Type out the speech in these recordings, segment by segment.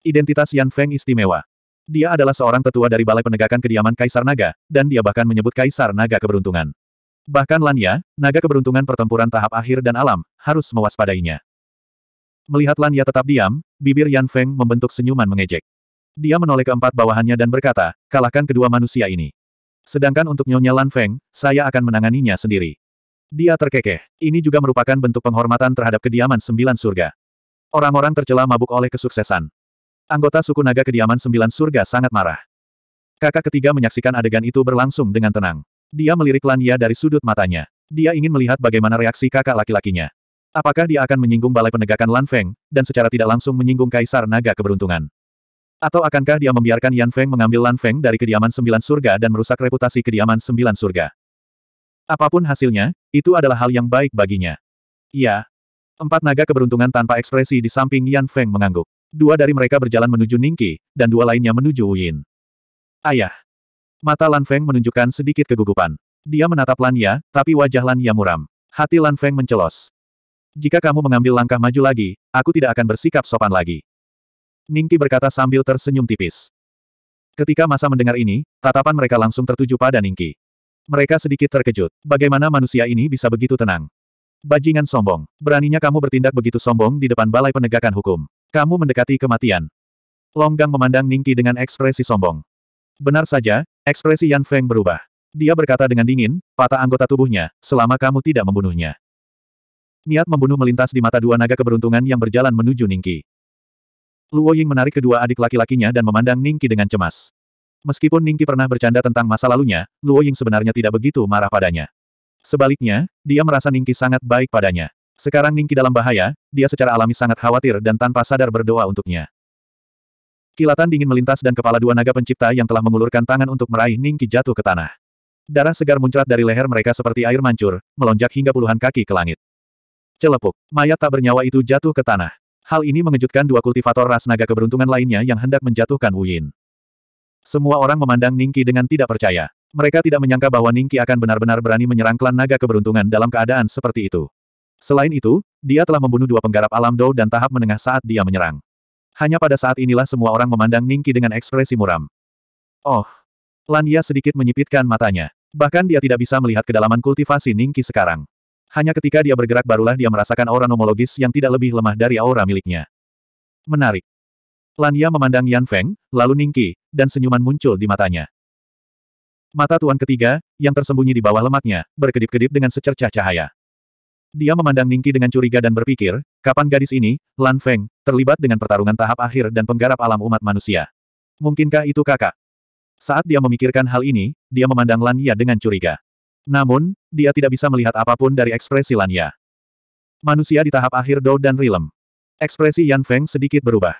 Identitas Yan Feng istimewa. Dia adalah seorang tetua dari Balai Penegakan Kediaman Kaisar Naga, dan dia bahkan menyebut Kaisar Naga Keberuntungan. Bahkan Lanya, Naga Keberuntungan pertempuran tahap akhir dan alam, harus mewaspadainya. Melihat Lanya tetap diam, bibir Yan Feng membentuk senyuman mengejek. Dia menoleh keempat bawahannya dan berkata, kalahkan kedua manusia ini. Sedangkan untuk Nyonya Lan Feng, saya akan menanganinya sendiri. Dia terkekeh. Ini juga merupakan bentuk penghormatan terhadap kediaman sembilan surga. Orang-orang tercela mabuk oleh kesuksesan. Anggota suku naga kediaman sembilan surga sangat marah. Kakak ketiga menyaksikan adegan itu berlangsung dengan tenang. Dia melirik Lania dari sudut matanya. Dia ingin melihat bagaimana reaksi kakak laki-lakinya. Apakah dia akan menyinggung balai penegakan Lan Feng, dan secara tidak langsung menyinggung Kaisar Naga Keberuntungan? Atau akankah dia membiarkan Yan Feng mengambil Lan Feng dari kediaman sembilan surga dan merusak reputasi kediaman sembilan surga? Apapun hasilnya, itu adalah hal yang baik baginya. Ya. Empat naga keberuntungan tanpa ekspresi di samping Yan Feng mengangguk. Dua dari mereka berjalan menuju Ningki, dan dua lainnya menuju Wuyin. Ayah. Mata Lan Feng menunjukkan sedikit kegugupan. Dia menatap Lan Ya, tapi wajah Lan Ya muram. Hati Lan Feng mencelos. Jika kamu mengambil langkah maju lagi, aku tidak akan bersikap sopan lagi. Ningki berkata sambil tersenyum tipis. Ketika masa mendengar ini, tatapan mereka langsung tertuju pada Ningki. Mereka sedikit terkejut. Bagaimana manusia ini bisa begitu tenang? Bajingan sombong. Beraninya kamu bertindak begitu sombong di depan balai penegakan hukum. Kamu mendekati kematian. Longgang memandang Ningki dengan ekspresi sombong. Benar saja, ekspresi Yan Feng berubah. Dia berkata dengan dingin, patah anggota tubuhnya, selama kamu tidak membunuhnya. Niat membunuh melintas di mata dua naga keberuntungan yang berjalan menuju Ningki. Luo Ying menarik kedua adik laki-lakinya dan memandang Ningki dengan cemas. Meskipun Ningki pernah bercanda tentang masa lalunya, Luo Ying sebenarnya tidak begitu marah padanya. Sebaliknya, dia merasa Ningki sangat baik padanya. Sekarang Ningki dalam bahaya, dia secara alami sangat khawatir dan tanpa sadar berdoa untuknya. Kilatan dingin melintas dan kepala dua naga pencipta yang telah mengulurkan tangan untuk meraih Ningki jatuh ke tanah. Darah segar muncrat dari leher mereka seperti air mancur, melonjak hingga puluhan kaki ke langit. Celepuk, mayat tak bernyawa itu jatuh ke tanah. Hal ini mengejutkan dua kultivator ras naga keberuntungan lainnya yang hendak menjatuhkan Wuyin. Semua orang memandang Ningki dengan tidak percaya. Mereka tidak menyangka bahwa Ningki akan benar-benar berani menyerang klan naga keberuntungan dalam keadaan seperti itu. Selain itu, dia telah membunuh dua penggarap alam Dou dan tahap menengah saat dia menyerang. Hanya pada saat inilah semua orang memandang Ningki dengan ekspresi muram. Oh! Lan Lania sedikit menyipitkan matanya. Bahkan dia tidak bisa melihat kedalaman kultivasi Ningki sekarang. Hanya ketika dia bergerak barulah dia merasakan aura nomologis yang tidak lebih lemah dari aura miliknya. Menarik. Lan Lania memandang Yan Feng, lalu Ningki, dan senyuman muncul di matanya. Mata tuan ketiga, yang tersembunyi di bawah lemaknya, berkedip-kedip dengan secercah cahaya. Dia memandang Ningki dengan curiga dan berpikir, kapan gadis ini, Lan Feng, terlibat dengan pertarungan tahap akhir dan penggarap alam umat manusia? Mungkinkah itu kakak? Saat dia memikirkan hal ini, dia memandang Lan Ya dengan curiga. Namun, dia tidak bisa melihat apapun dari ekspresi Lan Ya. Manusia di tahap akhir Dou dan Rilem. Ekspresi Yan Feng sedikit berubah.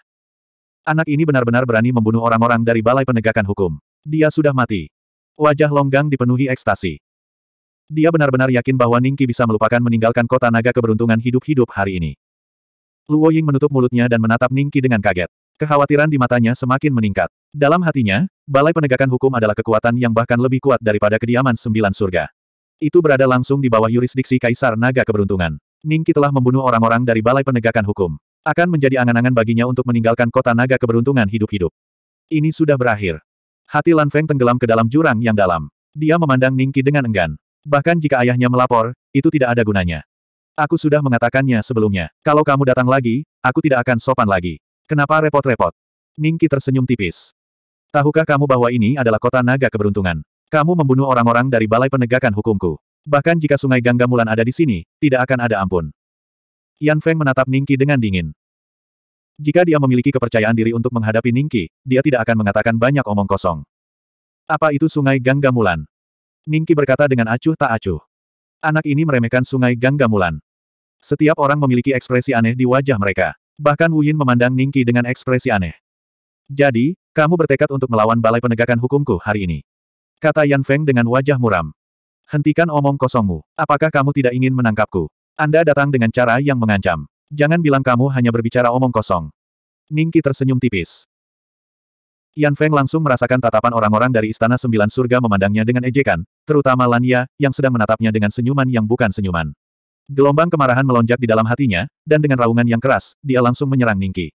Anak ini benar-benar berani membunuh orang-orang dari Balai Penegakan Hukum. Dia sudah mati. Wajah Longgang dipenuhi ekstasi. Dia benar-benar yakin bahwa Ningki bisa melupakan meninggalkan kota naga keberuntungan hidup-hidup hari ini. Luo Ying menutup mulutnya dan menatap Ningki dengan kaget. Kekhawatiran di matanya semakin meningkat. Dalam hatinya, balai penegakan hukum adalah kekuatan yang bahkan lebih kuat daripada kediaman sembilan surga. Itu berada langsung di bawah yurisdiksi Kaisar Naga Keberuntungan. Ningki telah membunuh orang-orang dari balai penegakan hukum. Akan menjadi angan-angan baginya untuk meninggalkan kota naga keberuntungan hidup-hidup. Ini sudah berakhir. Hati Lan Feng tenggelam ke dalam jurang yang dalam. Dia memandang Ningki dengan enggan. Bahkan jika ayahnya melapor, itu tidak ada gunanya. Aku sudah mengatakannya sebelumnya. Kalau kamu datang lagi, aku tidak akan sopan lagi. Kenapa repot-repot? Ningki tersenyum tipis. Tahukah kamu bahwa ini adalah kota naga keberuntungan? Kamu membunuh orang-orang dari balai penegakan hukumku. Bahkan jika sungai Gangga Mulan ada di sini, tidak akan ada ampun. Yan Feng menatap Ningki dengan dingin. Jika dia memiliki kepercayaan diri untuk menghadapi Ningki, dia tidak akan mengatakan banyak omong kosong. Apa itu sungai Gangga Mulan? Ningki berkata dengan acuh tak acuh. Anak ini meremehkan sungai Gangga Mulan. Setiap orang memiliki ekspresi aneh di wajah mereka. Bahkan Wuyin memandang Ningki dengan ekspresi aneh. Jadi, kamu bertekad untuk melawan balai penegakan hukumku hari ini. Kata Yan Feng dengan wajah muram. Hentikan omong kosongmu. Apakah kamu tidak ingin menangkapku? Anda datang dengan cara yang mengancam. Jangan bilang kamu hanya berbicara omong kosong. Ningki tersenyum tipis. Yan Feng langsung merasakan tatapan orang-orang dari Istana Sembilan Surga memandangnya dengan ejekan, terutama Lania, yang sedang menatapnya dengan senyuman yang bukan senyuman. Gelombang kemarahan melonjak di dalam hatinya, dan dengan raungan yang keras, dia langsung menyerang Ningki.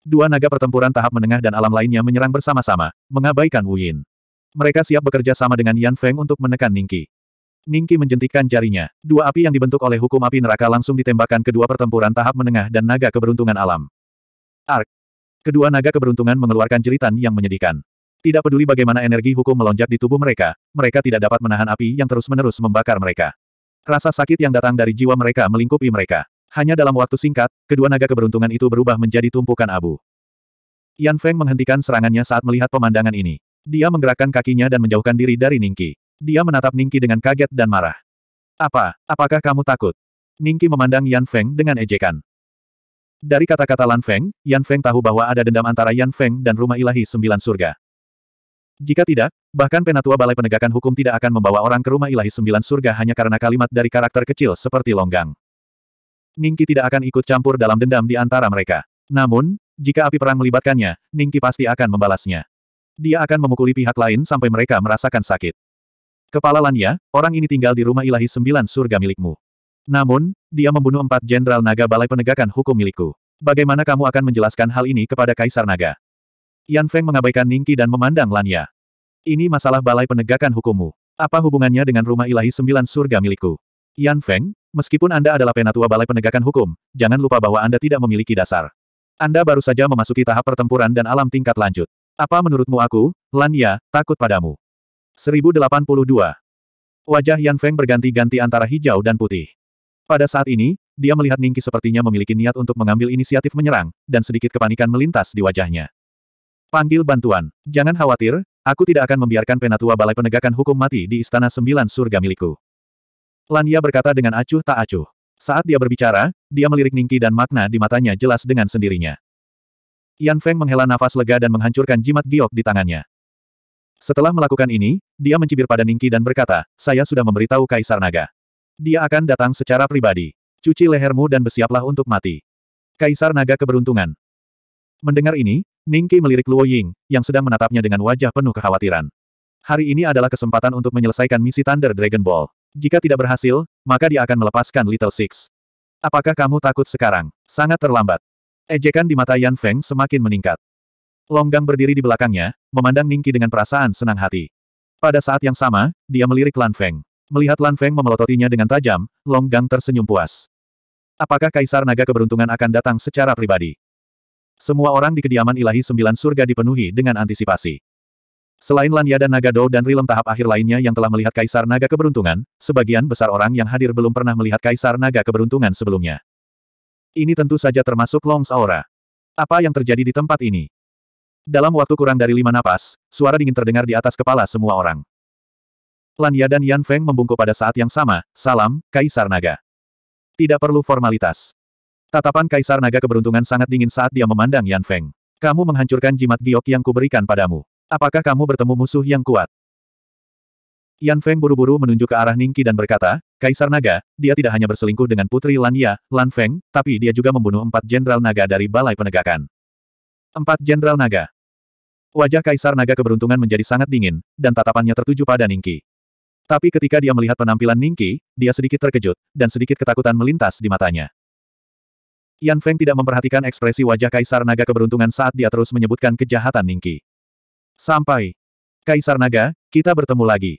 Dua naga pertempuran tahap menengah dan alam lainnya menyerang bersama-sama, mengabaikan Wu Yin. Mereka siap bekerja sama dengan Yan Feng untuk menekan Ningki. Ningki menjentikkan jarinya. Dua api yang dibentuk oleh hukum api neraka langsung ditembakkan kedua pertempuran tahap menengah dan naga keberuntungan alam. Ark, Kedua naga keberuntungan mengeluarkan jeritan yang menyedihkan. Tidak peduli bagaimana energi hukum melonjak di tubuh mereka, mereka tidak dapat menahan api yang terus-menerus membakar mereka. Rasa sakit yang datang dari jiwa mereka melingkupi mereka. Hanya dalam waktu singkat, kedua naga keberuntungan itu berubah menjadi tumpukan abu. Yan Feng menghentikan serangannya saat melihat pemandangan ini. Dia menggerakkan kakinya dan menjauhkan diri dari Ningki. Dia menatap Ningki dengan kaget dan marah. Apa, apakah kamu takut? Ningki memandang Yan Feng dengan ejekan. Dari kata-kata Lan Feng, Yan Feng tahu bahwa ada dendam antara Yan Feng dan rumah ilahi sembilan surga. Jika tidak, bahkan penatua balai penegakan hukum tidak akan membawa orang ke rumah ilahi sembilan surga hanya karena kalimat dari karakter kecil seperti longgang. Ningki tidak akan ikut campur dalam dendam di antara mereka. Namun, jika api perang melibatkannya, Ningki pasti akan membalasnya. Dia akan memukuli pihak lain sampai mereka merasakan sakit. Kepala Lanya, orang ini tinggal di rumah ilahi sembilan surga milikmu. Namun, dia membunuh empat jenderal naga balai penegakan hukum milikku. Bagaimana kamu akan menjelaskan hal ini kepada Kaisar Naga? Yan Feng mengabaikan Ningki dan memandang Lanya. Ini masalah balai penegakan hukummu. Apa hubungannya dengan rumah ilahi sembilan surga milikku? Yan Feng, meskipun Anda adalah penatua balai penegakan hukum, jangan lupa bahwa Anda tidak memiliki dasar. Anda baru saja memasuki tahap pertempuran dan alam tingkat lanjut. Apa menurutmu aku, Lanya, takut padamu? 1082. Wajah Yan Feng berganti-ganti antara hijau dan putih. Pada saat ini, dia melihat Ningki sepertinya memiliki niat untuk mengambil inisiatif menyerang, dan sedikit kepanikan melintas di wajahnya. Panggil bantuan. Jangan khawatir, aku tidak akan membiarkan penatua balai penegakan hukum mati di istana sembilan surga milikku. Lania berkata dengan acuh tak acuh. Saat dia berbicara, dia melirik Ningki dan makna di matanya jelas dengan sendirinya. Yan Feng menghela nafas lega dan menghancurkan jimat giok di tangannya. Setelah melakukan ini, dia mencibir pada Ningki dan berkata, saya sudah memberitahu Kaisar Naga. Dia akan datang secara pribadi. Cuci lehermu dan bersiaplah untuk mati. Kaisar Naga Keberuntungan. Mendengar ini, Ningki melirik Luo Ying, yang sedang menatapnya dengan wajah penuh kekhawatiran. Hari ini adalah kesempatan untuk menyelesaikan misi Thunder Dragon Ball. Jika tidak berhasil, maka dia akan melepaskan Little Six. Apakah kamu takut sekarang? Sangat terlambat. Ejekan di mata Yan Feng semakin meningkat. Longgang berdiri di belakangnya, memandang Ningki dengan perasaan senang hati. Pada saat yang sama, dia melirik Lan Feng. Melihat Lan Feng memelototinya dengan tajam, Long Gang tersenyum puas. Apakah Kaisar Naga keberuntungan akan datang secara pribadi? Semua orang di kediaman ilahi sembilan surga dipenuhi dengan antisipasi. Selain Lanya dan Nagado dan Rilem tahap akhir lainnya yang telah melihat Kaisar Naga Keberuntungan, sebagian besar orang yang hadir belum pernah melihat Kaisar Naga Keberuntungan sebelumnya. Ini tentu saja termasuk Long Aura. Apa yang terjadi di tempat ini? Dalam waktu kurang dari lima napas, suara dingin terdengar di atas kepala semua orang. Lania dan Yan Feng membungkuk pada saat yang sama, salam, Kaisar Naga. Tidak perlu formalitas. Tatapan Kaisar Naga keberuntungan sangat dingin saat dia memandang Yan Feng. Kamu menghancurkan jimat giok yang kuberikan padamu. Apakah kamu bertemu musuh yang kuat? Yan Feng buru-buru menunjuk ke arah Ningki dan berkata, Kaisar Naga, dia tidak hanya berselingkuh dengan putri Lania, Lan Feng, tapi dia juga membunuh empat jenderal naga dari Balai Penegakan. Empat jenderal naga. Wajah Kaisar Naga keberuntungan menjadi sangat dingin, dan tatapannya tertuju pada Ningki. Tapi ketika dia melihat penampilan Ningki, dia sedikit terkejut, dan sedikit ketakutan melintas di matanya. Yan Feng tidak memperhatikan ekspresi wajah Kaisar Naga keberuntungan saat dia terus menyebutkan kejahatan Ningki. Sampai. Kaisar Naga, kita bertemu lagi.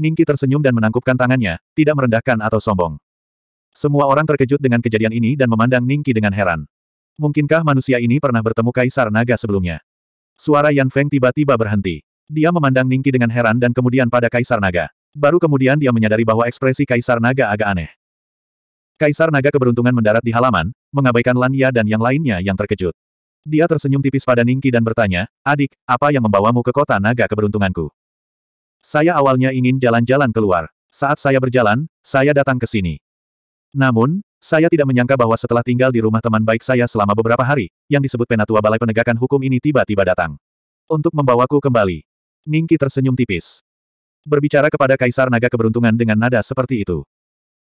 Ningki tersenyum dan menangkupkan tangannya, tidak merendahkan atau sombong. Semua orang terkejut dengan kejadian ini dan memandang Ningki dengan heran. Mungkinkah manusia ini pernah bertemu Kaisar Naga sebelumnya? Suara Yan Feng tiba-tiba berhenti. Dia memandang Ningki dengan heran dan kemudian pada Kaisar Naga. Baru kemudian dia menyadari bahwa ekspresi Kaisar Naga agak aneh. Kaisar Naga keberuntungan mendarat di halaman, mengabaikan Lania dan yang lainnya yang terkejut. Dia tersenyum tipis pada Ningki dan bertanya, Adik, apa yang membawamu ke kota naga keberuntunganku? Saya awalnya ingin jalan-jalan keluar. Saat saya berjalan, saya datang ke sini. Namun, saya tidak menyangka bahwa setelah tinggal di rumah teman baik saya selama beberapa hari, yang disebut Penatua Balai Penegakan Hukum ini tiba-tiba datang. Untuk membawaku kembali. Ningki tersenyum tipis. Berbicara kepada Kaisar Naga keberuntungan dengan nada seperti itu.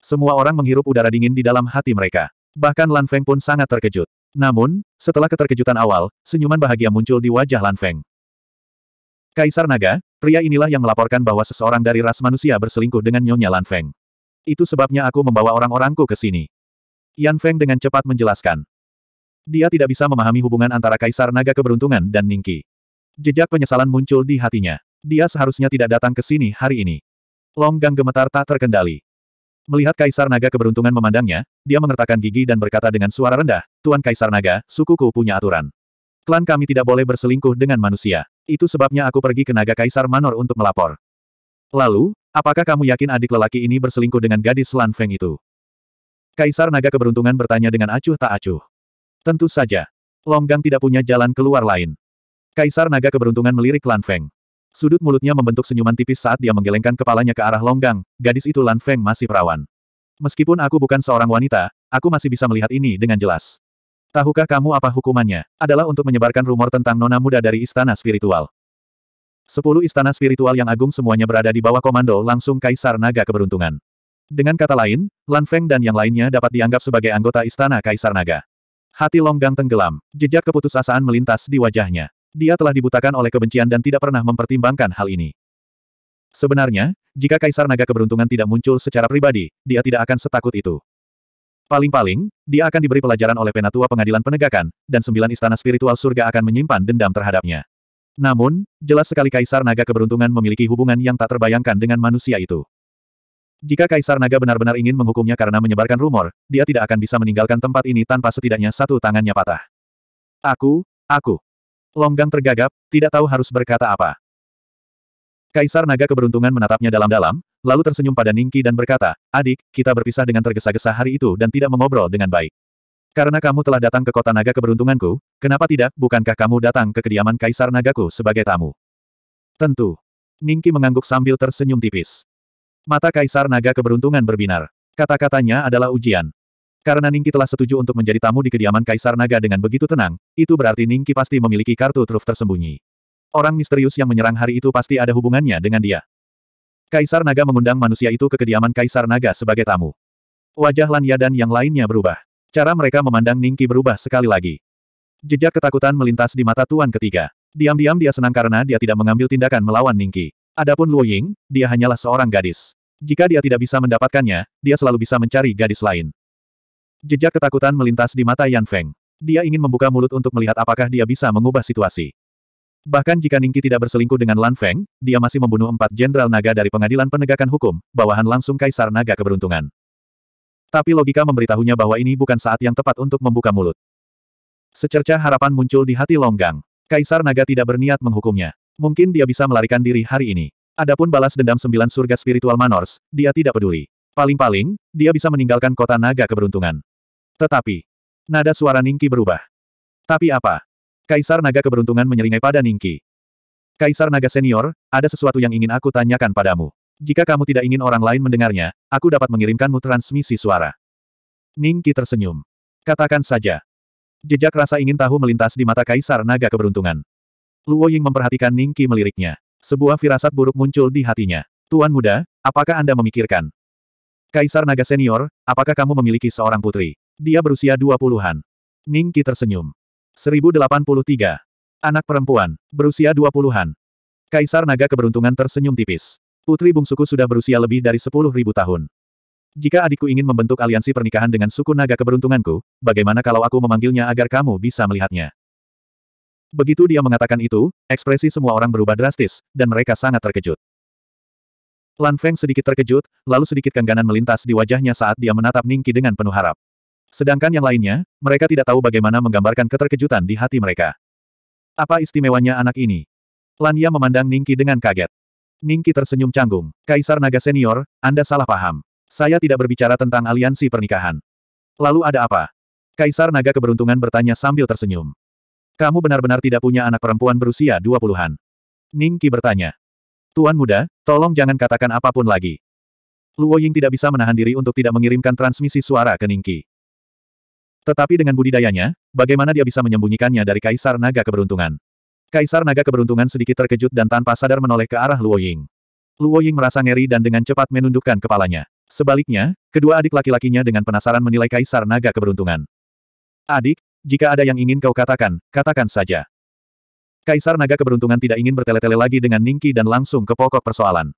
Semua orang menghirup udara dingin di dalam hati mereka. Bahkan Lan Feng pun sangat terkejut. Namun, setelah keterkejutan awal, senyuman bahagia muncul di wajah Lan Feng. Kaisar Naga, pria inilah yang melaporkan bahwa seseorang dari ras manusia berselingkuh dengan Nyonya Lan Feng. Itu sebabnya aku membawa orang-orangku ke sini. Yan Feng dengan cepat menjelaskan. Dia tidak bisa memahami hubungan antara Kaisar Naga Keberuntungan dan Ningki. Jejak penyesalan muncul di hatinya. Dia seharusnya tidak datang ke sini hari ini. Longgang gemetar tak terkendali. Melihat Kaisar Naga keberuntungan memandangnya, dia mengertakkan gigi dan berkata dengan suara rendah, Tuan Kaisar Naga, sukuku punya aturan. Klan kami tidak boleh berselingkuh dengan manusia. Itu sebabnya aku pergi ke Naga Kaisar Manor untuk melapor. Lalu, apakah kamu yakin adik lelaki ini berselingkuh dengan gadis Lan Feng itu? Kaisar Naga keberuntungan bertanya dengan acuh tak acuh. Tentu saja. Longgang tidak punya jalan keluar lain. Kaisar naga keberuntungan melirik Lan Feng. Sudut mulutnya membentuk senyuman tipis saat dia menggelengkan kepalanya ke arah Longgang, gadis itu Lan Feng masih perawan. Meskipun aku bukan seorang wanita, aku masih bisa melihat ini dengan jelas. Tahukah kamu apa hukumannya? Adalah untuk menyebarkan rumor tentang nona muda dari istana spiritual. Sepuluh istana spiritual yang agung semuanya berada di bawah komando langsung Kaisar Naga Keberuntungan. Dengan kata lain, Lan Feng dan yang lainnya dapat dianggap sebagai anggota istana Kaisar Naga. Hati Longgang tenggelam, jejak keputusasaan melintas di wajahnya. Dia telah dibutakan oleh kebencian dan tidak pernah mempertimbangkan hal ini. Sebenarnya, jika Kaisar Naga Keberuntungan tidak muncul secara pribadi, dia tidak akan setakut itu. Paling-paling, dia akan diberi pelajaran oleh Penatua Pengadilan Penegakan, dan sembilan istana spiritual surga akan menyimpan dendam terhadapnya. Namun, jelas sekali Kaisar Naga Keberuntungan memiliki hubungan yang tak terbayangkan dengan manusia itu. Jika Kaisar Naga benar-benar ingin menghukumnya karena menyebarkan rumor, dia tidak akan bisa meninggalkan tempat ini tanpa setidaknya satu tangannya patah. Aku, aku, Longgang tergagap, tidak tahu harus berkata apa. Kaisar Naga keberuntungan menatapnya dalam-dalam, lalu tersenyum pada Ningki dan berkata, Adik, kita berpisah dengan tergesa-gesa hari itu dan tidak mengobrol dengan baik. Karena kamu telah datang ke kota naga keberuntunganku, kenapa tidak, bukankah kamu datang ke kediaman Kaisar Nagaku sebagai tamu? Tentu. Ningki mengangguk sambil tersenyum tipis. Mata Kaisar Naga keberuntungan berbinar. Kata-katanya adalah ujian. Karena Ningki telah setuju untuk menjadi tamu di kediaman Kaisar Naga dengan begitu tenang, itu berarti Ningki pasti memiliki kartu truf tersembunyi. Orang misterius yang menyerang hari itu pasti ada hubungannya dengan dia. Kaisar Naga mengundang manusia itu ke kediaman Kaisar Naga sebagai tamu. Wajah Lanya dan yang lainnya berubah. Cara mereka memandang Ningki berubah sekali lagi. Jejak ketakutan melintas di mata Tuan ketiga. Diam-diam dia senang karena dia tidak mengambil tindakan melawan Ningki. Adapun Luo Ying, dia hanyalah seorang gadis. Jika dia tidak bisa mendapatkannya, dia selalu bisa mencari gadis lain. Jejak ketakutan melintas di mata Yan Feng. Dia ingin membuka mulut untuk melihat apakah dia bisa mengubah situasi. Bahkan jika Ningki tidak berselingkuh dengan Lan Feng, dia masih membunuh empat jenderal naga dari pengadilan penegakan hukum, bawahan langsung kaisar naga keberuntungan. Tapi logika memberitahunya bahwa ini bukan saat yang tepat untuk membuka mulut. Secerca harapan muncul di hati Longgang. Kaisar naga tidak berniat menghukumnya. Mungkin dia bisa melarikan diri hari ini. Adapun balas dendam sembilan surga spiritual Manors, dia tidak peduli. Paling-paling, dia bisa meninggalkan kota naga keberuntungan. Tetapi, nada suara Ningki berubah. Tapi apa? Kaisar Naga keberuntungan menyeringai pada Ningki. Kaisar Naga senior, ada sesuatu yang ingin aku tanyakan padamu. Jika kamu tidak ingin orang lain mendengarnya, aku dapat mengirimkanmu transmisi suara. Ningki tersenyum. Katakan saja. Jejak rasa ingin tahu melintas di mata Kaisar Naga keberuntungan. Luo Ying memperhatikan Ningki meliriknya. Sebuah firasat buruk muncul di hatinya. Tuan muda, apakah Anda memikirkan? Kaisar Naga senior, apakah kamu memiliki seorang putri? Dia berusia 20-an. Ning Qi tersenyum. 1083. Anak perempuan, berusia 20-an. Kaisar naga keberuntungan tersenyum tipis. Putri bungsuku sudah berusia lebih dari sepuluh tahun. Jika adikku ingin membentuk aliansi pernikahan dengan suku naga keberuntunganku, bagaimana kalau aku memanggilnya agar kamu bisa melihatnya? Begitu dia mengatakan itu, ekspresi semua orang berubah drastis, dan mereka sangat terkejut. Lan Feng sedikit terkejut, lalu sedikit kengganan melintas di wajahnya saat dia menatap Ningki dengan penuh harap. Sedangkan yang lainnya, mereka tidak tahu bagaimana menggambarkan keterkejutan di hati mereka. Apa istimewanya anak ini? Lania memandang Ningki dengan kaget. Ningki tersenyum canggung. Kaisar Naga Senior, Anda salah paham. Saya tidak berbicara tentang aliansi pernikahan. Lalu ada apa? Kaisar Naga Keberuntungan bertanya sambil tersenyum. Kamu benar-benar tidak punya anak perempuan berusia 20-an. Ningki bertanya. Tuan muda, tolong jangan katakan apapun lagi. Luo Ying tidak bisa menahan diri untuk tidak mengirimkan transmisi suara ke Ningki. Tetapi dengan budidayanya, bagaimana dia bisa menyembunyikannya dari Kaisar Naga Keberuntungan? Kaisar Naga Keberuntungan sedikit terkejut dan tanpa sadar menoleh ke arah Luo Ying. Luo Ying merasa ngeri dan dengan cepat menundukkan kepalanya. Sebaliknya, kedua adik laki-lakinya dengan penasaran menilai Kaisar Naga Keberuntungan. Adik, jika ada yang ingin kau katakan, katakan saja. Kaisar Naga Keberuntungan tidak ingin bertele-tele lagi dengan Ningki dan langsung ke pokok persoalan.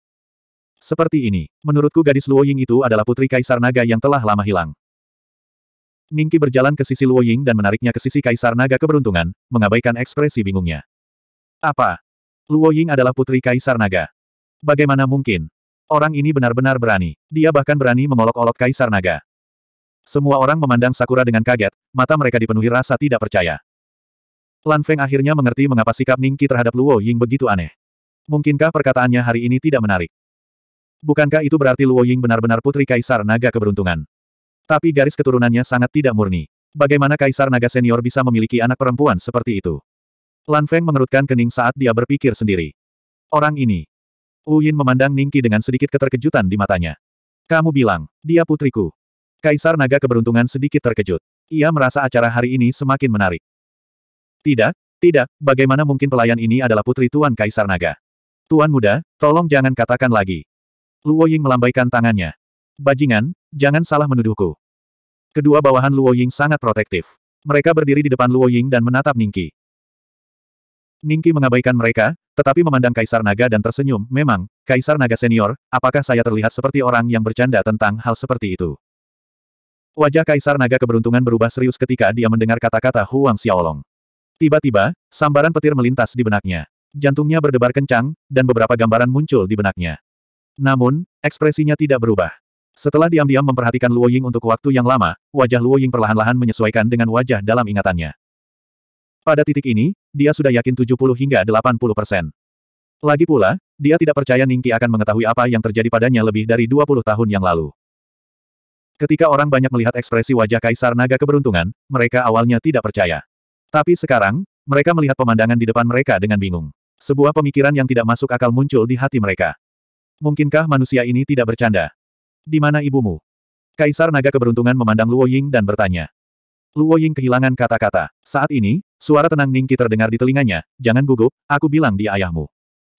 Seperti ini, menurutku gadis Luo Ying itu adalah putri Kaisar Naga yang telah lama hilang. Ningki berjalan ke sisi Luo Ying dan menariknya ke sisi Kaisar Naga Keberuntungan, mengabaikan ekspresi bingungnya. Apa? Luo Ying adalah putri Kaisar Naga. Bagaimana mungkin? Orang ini benar-benar berani. Dia bahkan berani mengolok-olok Kaisar Naga. Semua orang memandang Sakura dengan kaget, mata mereka dipenuhi rasa tidak percaya. Lan Feng akhirnya mengerti mengapa sikap Ningki terhadap Luo Ying begitu aneh. Mungkinkah perkataannya hari ini tidak menarik? Bukankah itu berarti Luo Ying benar-benar putri Kaisar Naga Keberuntungan? Tapi garis keturunannya sangat tidak murni. Bagaimana Kaisar Naga Senior bisa memiliki anak perempuan seperti itu? Lan Feng mengerutkan kening saat dia berpikir sendiri. Orang ini. Wu Yin memandang Ningki dengan sedikit keterkejutan di matanya. Kamu bilang, dia putriku. Kaisar Naga keberuntungan sedikit terkejut. Ia merasa acara hari ini semakin menarik. Tidak, tidak, bagaimana mungkin pelayan ini adalah putri Tuan Kaisar Naga? Tuan muda, tolong jangan katakan lagi. Luo Ying melambaikan tangannya. Bajingan, Jangan salah menuduhku. Kedua bawahan Luo Ying sangat protektif. Mereka berdiri di depan Luo Ying dan menatap Ningki. Ningki mengabaikan mereka, tetapi memandang Kaisar Naga dan tersenyum, memang, Kaisar Naga senior, apakah saya terlihat seperti orang yang bercanda tentang hal seperti itu? Wajah Kaisar Naga keberuntungan berubah serius ketika dia mendengar kata-kata Huang Xiaolong. Tiba-tiba, sambaran petir melintas di benaknya. Jantungnya berdebar kencang, dan beberapa gambaran muncul di benaknya. Namun, ekspresinya tidak berubah. Setelah diam-diam memperhatikan Luo Ying untuk waktu yang lama, wajah Luo Ying perlahan-lahan menyesuaikan dengan wajah dalam ingatannya. Pada titik ini, dia sudah yakin 70 hingga 80 persen. Lagi pula, dia tidak percaya Ningki akan mengetahui apa yang terjadi padanya lebih dari 20 tahun yang lalu. Ketika orang banyak melihat ekspresi wajah Kaisar Naga keberuntungan, mereka awalnya tidak percaya. Tapi sekarang, mereka melihat pemandangan di depan mereka dengan bingung. Sebuah pemikiran yang tidak masuk akal muncul di hati mereka. Mungkinkah manusia ini tidak bercanda? Di mana ibumu? Kaisar Naga Keberuntungan memandang Luo Ying dan bertanya. Luo Ying kehilangan kata-kata. Saat ini, suara tenang Ningki terdengar di telinganya. Jangan gugup, aku bilang di ayahmu.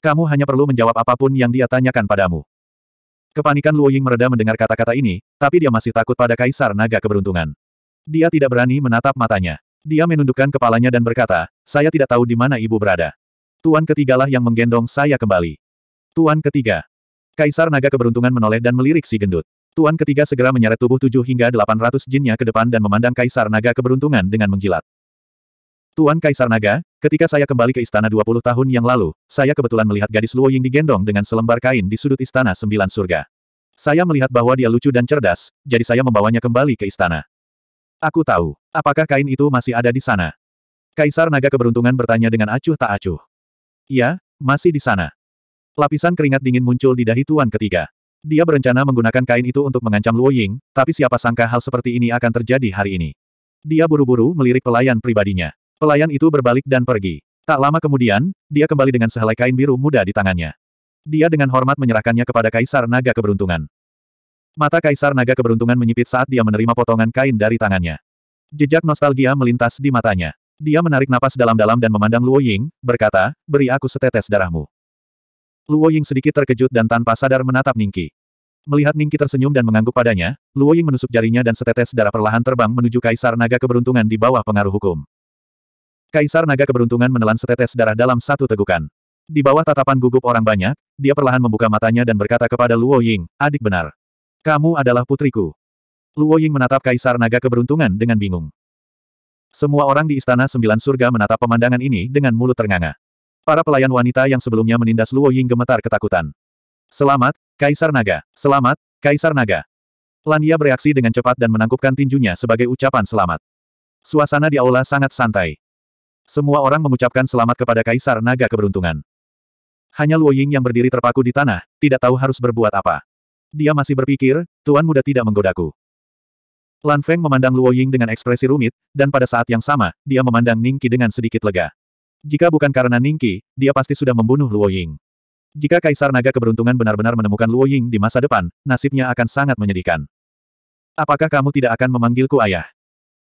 Kamu hanya perlu menjawab apapun yang dia tanyakan padamu. Kepanikan Luo Ying mereda mendengar kata-kata ini, tapi dia masih takut pada Kaisar Naga Keberuntungan. Dia tidak berani menatap matanya. Dia menundukkan kepalanya dan berkata, saya tidak tahu di mana ibu berada. Tuan ketigalah yang menggendong saya kembali. Tuan ketiga, Kaisar naga keberuntungan menoleh dan melirik si gendut. Tuan ketiga segera menyeret tubuh tujuh hingga delapan ratus jinnya ke depan dan memandang Kaisar Naga keberuntungan dengan menjilat. Tuan Kaisar Naga, ketika saya kembali ke istana dua puluh tahun yang lalu, saya kebetulan melihat gadis Luo Ying digendong dengan selembar kain di sudut istana sembilan surga. Saya melihat bahwa dia lucu dan cerdas, jadi saya membawanya kembali ke istana. Aku tahu, apakah kain itu masih ada di sana? Kaisar Naga keberuntungan bertanya dengan acuh tak acuh. Ya, masih di sana. Lapisan keringat dingin muncul di dahi tuan ketiga. Dia berencana menggunakan kain itu untuk mengancam Luo Ying, tapi siapa sangka hal seperti ini akan terjadi hari ini. Dia buru-buru melirik pelayan pribadinya. Pelayan itu berbalik dan pergi. Tak lama kemudian, dia kembali dengan sehelai kain biru muda di tangannya. Dia dengan hormat menyerahkannya kepada Kaisar Naga Keberuntungan. Mata Kaisar Naga Keberuntungan menyipit saat dia menerima potongan kain dari tangannya. Jejak nostalgia melintas di matanya. Dia menarik napas dalam-dalam dan memandang Luo Ying, berkata, beri aku setetes darahmu. Luo Ying sedikit terkejut dan tanpa sadar menatap Ningki. Melihat Ningki tersenyum dan mengangguk padanya, Luo Ying menusuk jarinya dan setetes darah perlahan terbang menuju Kaisar Naga Keberuntungan di bawah pengaruh hukum. Kaisar Naga Keberuntungan menelan setetes darah dalam satu tegukan. Di bawah tatapan gugup orang banyak, dia perlahan membuka matanya dan berkata kepada Luo Ying, adik benar. Kamu adalah putriku. Luo Ying menatap Kaisar Naga Keberuntungan dengan bingung. Semua orang di Istana Sembilan Surga menatap pemandangan ini dengan mulut ternganga. Para pelayan wanita yang sebelumnya menindas Luo Ying gemetar ketakutan. Selamat, Kaisar Naga. Selamat, Kaisar Naga. Lan Lania bereaksi dengan cepat dan menangkupkan tinjunya sebagai ucapan selamat. Suasana di aula sangat santai. Semua orang mengucapkan selamat kepada Kaisar Naga keberuntungan. Hanya Luo Ying yang berdiri terpaku di tanah, tidak tahu harus berbuat apa. Dia masih berpikir, Tuan Muda tidak menggodaku. Lan Feng memandang Luo Ying dengan ekspresi rumit, dan pada saat yang sama, dia memandang Ning Qi dengan sedikit lega. Jika bukan karena Ningqi, dia pasti sudah membunuh Luo Ying. Jika Kaisar Naga Keberuntungan benar-benar menemukan Luo Ying di masa depan, nasibnya akan sangat menyedihkan. Apakah kamu tidak akan memanggilku ayah?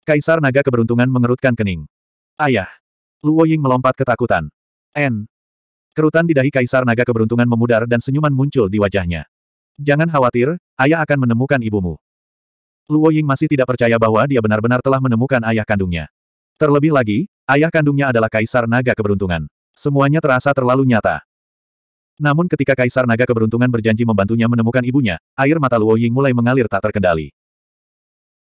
Kaisar Naga Keberuntungan mengerutkan kening. Ayah. Luo Ying melompat ketakutan. N. Kerutan di dahi Kaisar Naga Keberuntungan memudar dan senyuman muncul di wajahnya. Jangan khawatir, ayah akan menemukan ibumu. Luo Ying masih tidak percaya bahwa dia benar-benar telah menemukan ayah kandungnya. Terlebih lagi, Ayah kandungnya adalah Kaisar Naga Keberuntungan. Semuanya terasa terlalu nyata. Namun ketika Kaisar Naga Keberuntungan berjanji membantunya menemukan ibunya, air mata Luo Ying mulai mengalir tak terkendali.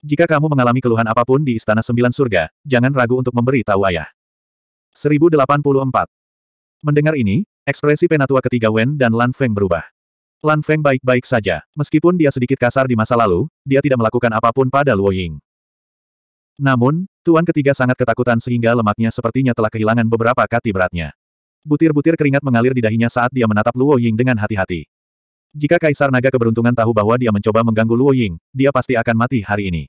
Jika kamu mengalami keluhan apapun di Istana Sembilan Surga, jangan ragu untuk memberi tahu ayah. 1084. Mendengar ini, ekspresi penatua ketiga Wen dan Lan Feng berubah. Lan Feng baik-baik saja. Meskipun dia sedikit kasar di masa lalu, dia tidak melakukan apapun pada Luo Ying. Namun, Tuan ketiga sangat ketakutan sehingga lemaknya sepertinya telah kehilangan beberapa kati beratnya. Butir-butir keringat mengalir di dahinya saat dia menatap Luo Ying dengan hati-hati. Jika Kaisar Naga keberuntungan tahu bahwa dia mencoba mengganggu Luo Ying, dia pasti akan mati hari ini.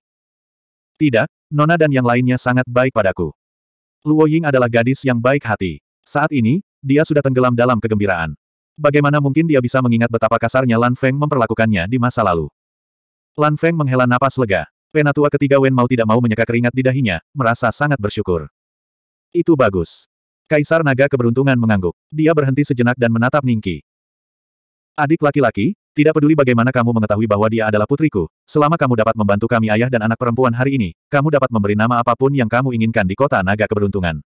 Tidak, Nona dan yang lainnya sangat baik padaku. Luo Ying adalah gadis yang baik hati. Saat ini, dia sudah tenggelam dalam kegembiraan. Bagaimana mungkin dia bisa mengingat betapa kasarnya Lan Feng memperlakukannya di masa lalu? Lan Feng menghela napas lega. Penatua ketiga Wen mau tidak mau menyeka keringat di dahinya, merasa sangat bersyukur. Itu bagus. Kaisar Naga keberuntungan mengangguk. Dia berhenti sejenak dan menatap Ningki. Adik laki-laki, tidak peduli bagaimana kamu mengetahui bahwa dia adalah putriku, selama kamu dapat membantu kami ayah dan anak perempuan hari ini, kamu dapat memberi nama apapun yang kamu inginkan di kota Naga keberuntungan.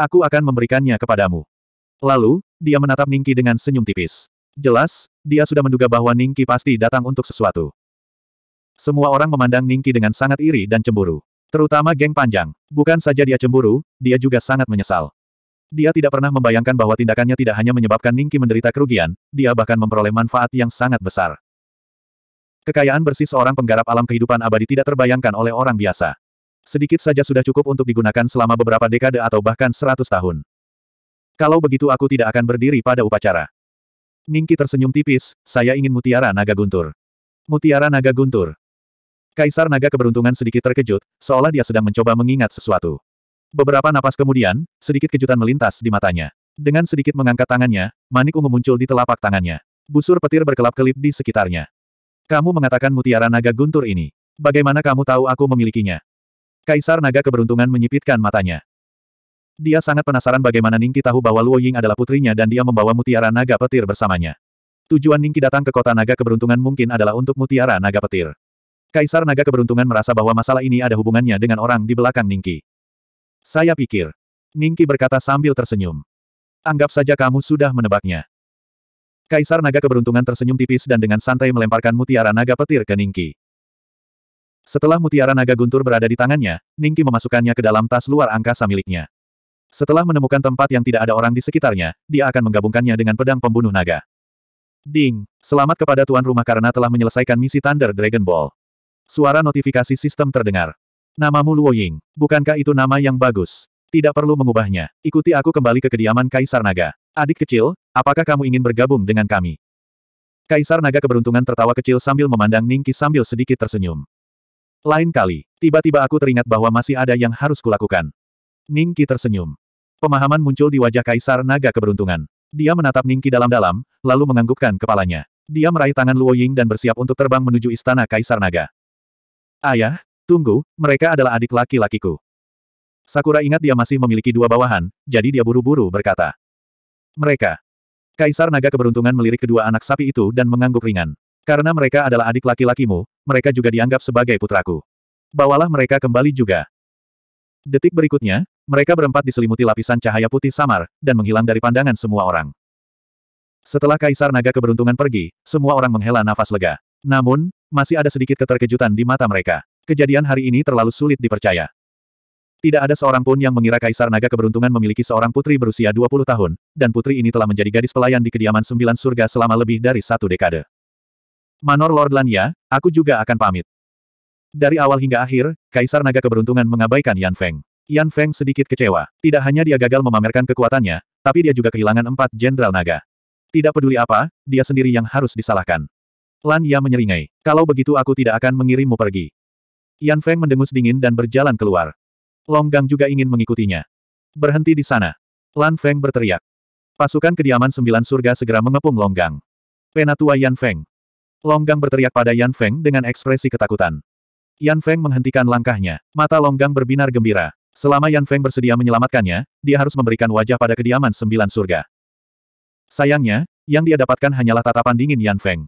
Aku akan memberikannya kepadamu. Lalu, dia menatap Ningki dengan senyum tipis. Jelas, dia sudah menduga bahwa Ningki pasti datang untuk sesuatu. Semua orang memandang Ningki dengan sangat iri dan cemburu. Terutama geng panjang. Bukan saja dia cemburu, dia juga sangat menyesal. Dia tidak pernah membayangkan bahwa tindakannya tidak hanya menyebabkan Ningki menderita kerugian, dia bahkan memperoleh manfaat yang sangat besar. Kekayaan bersih seorang penggarap alam kehidupan abadi tidak terbayangkan oleh orang biasa. Sedikit saja sudah cukup untuk digunakan selama beberapa dekade atau bahkan seratus tahun. Kalau begitu aku tidak akan berdiri pada upacara. Ningki tersenyum tipis, saya ingin mutiara naga guntur. Mutiara naga guntur. Kaisar naga keberuntungan sedikit terkejut, seolah dia sedang mencoba mengingat sesuatu. Beberapa napas kemudian, sedikit kejutan melintas di matanya. Dengan sedikit mengangkat tangannya, manik ungu muncul di telapak tangannya. Busur petir berkelap-kelip di sekitarnya. Kamu mengatakan mutiara naga guntur ini. Bagaimana kamu tahu aku memilikinya? Kaisar naga keberuntungan menyipitkan matanya. Dia sangat penasaran bagaimana Ningki tahu bahwa Luo Ying adalah putrinya dan dia membawa mutiara naga petir bersamanya. Tujuan Ningki datang ke kota naga keberuntungan mungkin adalah untuk mutiara naga petir. Kaisar Naga Keberuntungan merasa bahwa masalah ini ada hubungannya dengan orang di belakang Ningki. Saya pikir. Ningki berkata sambil tersenyum. Anggap saja kamu sudah menebaknya. Kaisar Naga Keberuntungan tersenyum tipis dan dengan santai melemparkan mutiara naga petir ke Ningki. Setelah mutiara naga guntur berada di tangannya, Ningki memasukkannya ke dalam tas luar angkasa miliknya. Setelah menemukan tempat yang tidak ada orang di sekitarnya, dia akan menggabungkannya dengan pedang pembunuh naga. Ding, selamat kepada tuan rumah karena telah menyelesaikan misi Thunder Dragon Ball. Suara notifikasi sistem terdengar. Namamu Luo Ying. Bukankah itu nama yang bagus? Tidak perlu mengubahnya. Ikuti aku kembali ke kediaman Kaisar Naga. Adik kecil, apakah kamu ingin bergabung dengan kami? Kaisar Naga keberuntungan tertawa kecil sambil memandang Ningki sambil sedikit tersenyum. Lain kali, tiba-tiba aku teringat bahwa masih ada yang harus kulakukan. Ningki tersenyum. Pemahaman muncul di wajah Kaisar Naga keberuntungan. Dia menatap Ningki dalam-dalam, lalu menganggukkan kepalanya. Dia meraih tangan Luo Ying dan bersiap untuk terbang menuju istana Kaisar Naga. Ayah, tunggu, mereka adalah adik laki-lakiku. Sakura ingat dia masih memiliki dua bawahan, jadi dia buru-buru berkata. Mereka. Kaisar naga keberuntungan melirik kedua anak sapi itu dan mengangguk ringan. Karena mereka adalah adik laki-lakimu, mereka juga dianggap sebagai putraku. Bawalah mereka kembali juga. Detik berikutnya, mereka berempat diselimuti lapisan cahaya putih samar, dan menghilang dari pandangan semua orang. Setelah Kaisar Naga keberuntungan pergi, semua orang menghela nafas lega. Namun, masih ada sedikit keterkejutan di mata mereka. Kejadian hari ini terlalu sulit dipercaya. Tidak ada seorang pun yang mengira Kaisar Naga keberuntungan memiliki seorang putri berusia 20 tahun, dan putri ini telah menjadi gadis pelayan di kediaman sembilan surga selama lebih dari satu dekade. Manor Lord Lania, ya, aku juga akan pamit. Dari awal hingga akhir, Kaisar Naga keberuntungan mengabaikan Yan Feng. Yan Feng sedikit kecewa. Tidak hanya dia gagal memamerkan kekuatannya, tapi dia juga kehilangan empat Jenderal Naga. Tidak peduli apa, dia sendiri yang harus disalahkan. Lan Ya menyeringai. Kalau begitu aku tidak akan mengirimmu pergi. Yan Feng mendengus dingin dan berjalan keluar. Long Gang juga ingin mengikutinya. Berhenti di sana. Lan Feng berteriak. Pasukan kediaman sembilan surga segera mengepung Long Gang. Penatua Yan Feng. Long Gang berteriak pada Yan Feng dengan ekspresi ketakutan. Yan Feng menghentikan langkahnya. Mata Long Gang berbinar gembira. Selama Yan Feng bersedia menyelamatkannya, dia harus memberikan wajah pada kediaman sembilan surga. Sayangnya, yang dia dapatkan hanyalah tatapan dingin Yan Feng.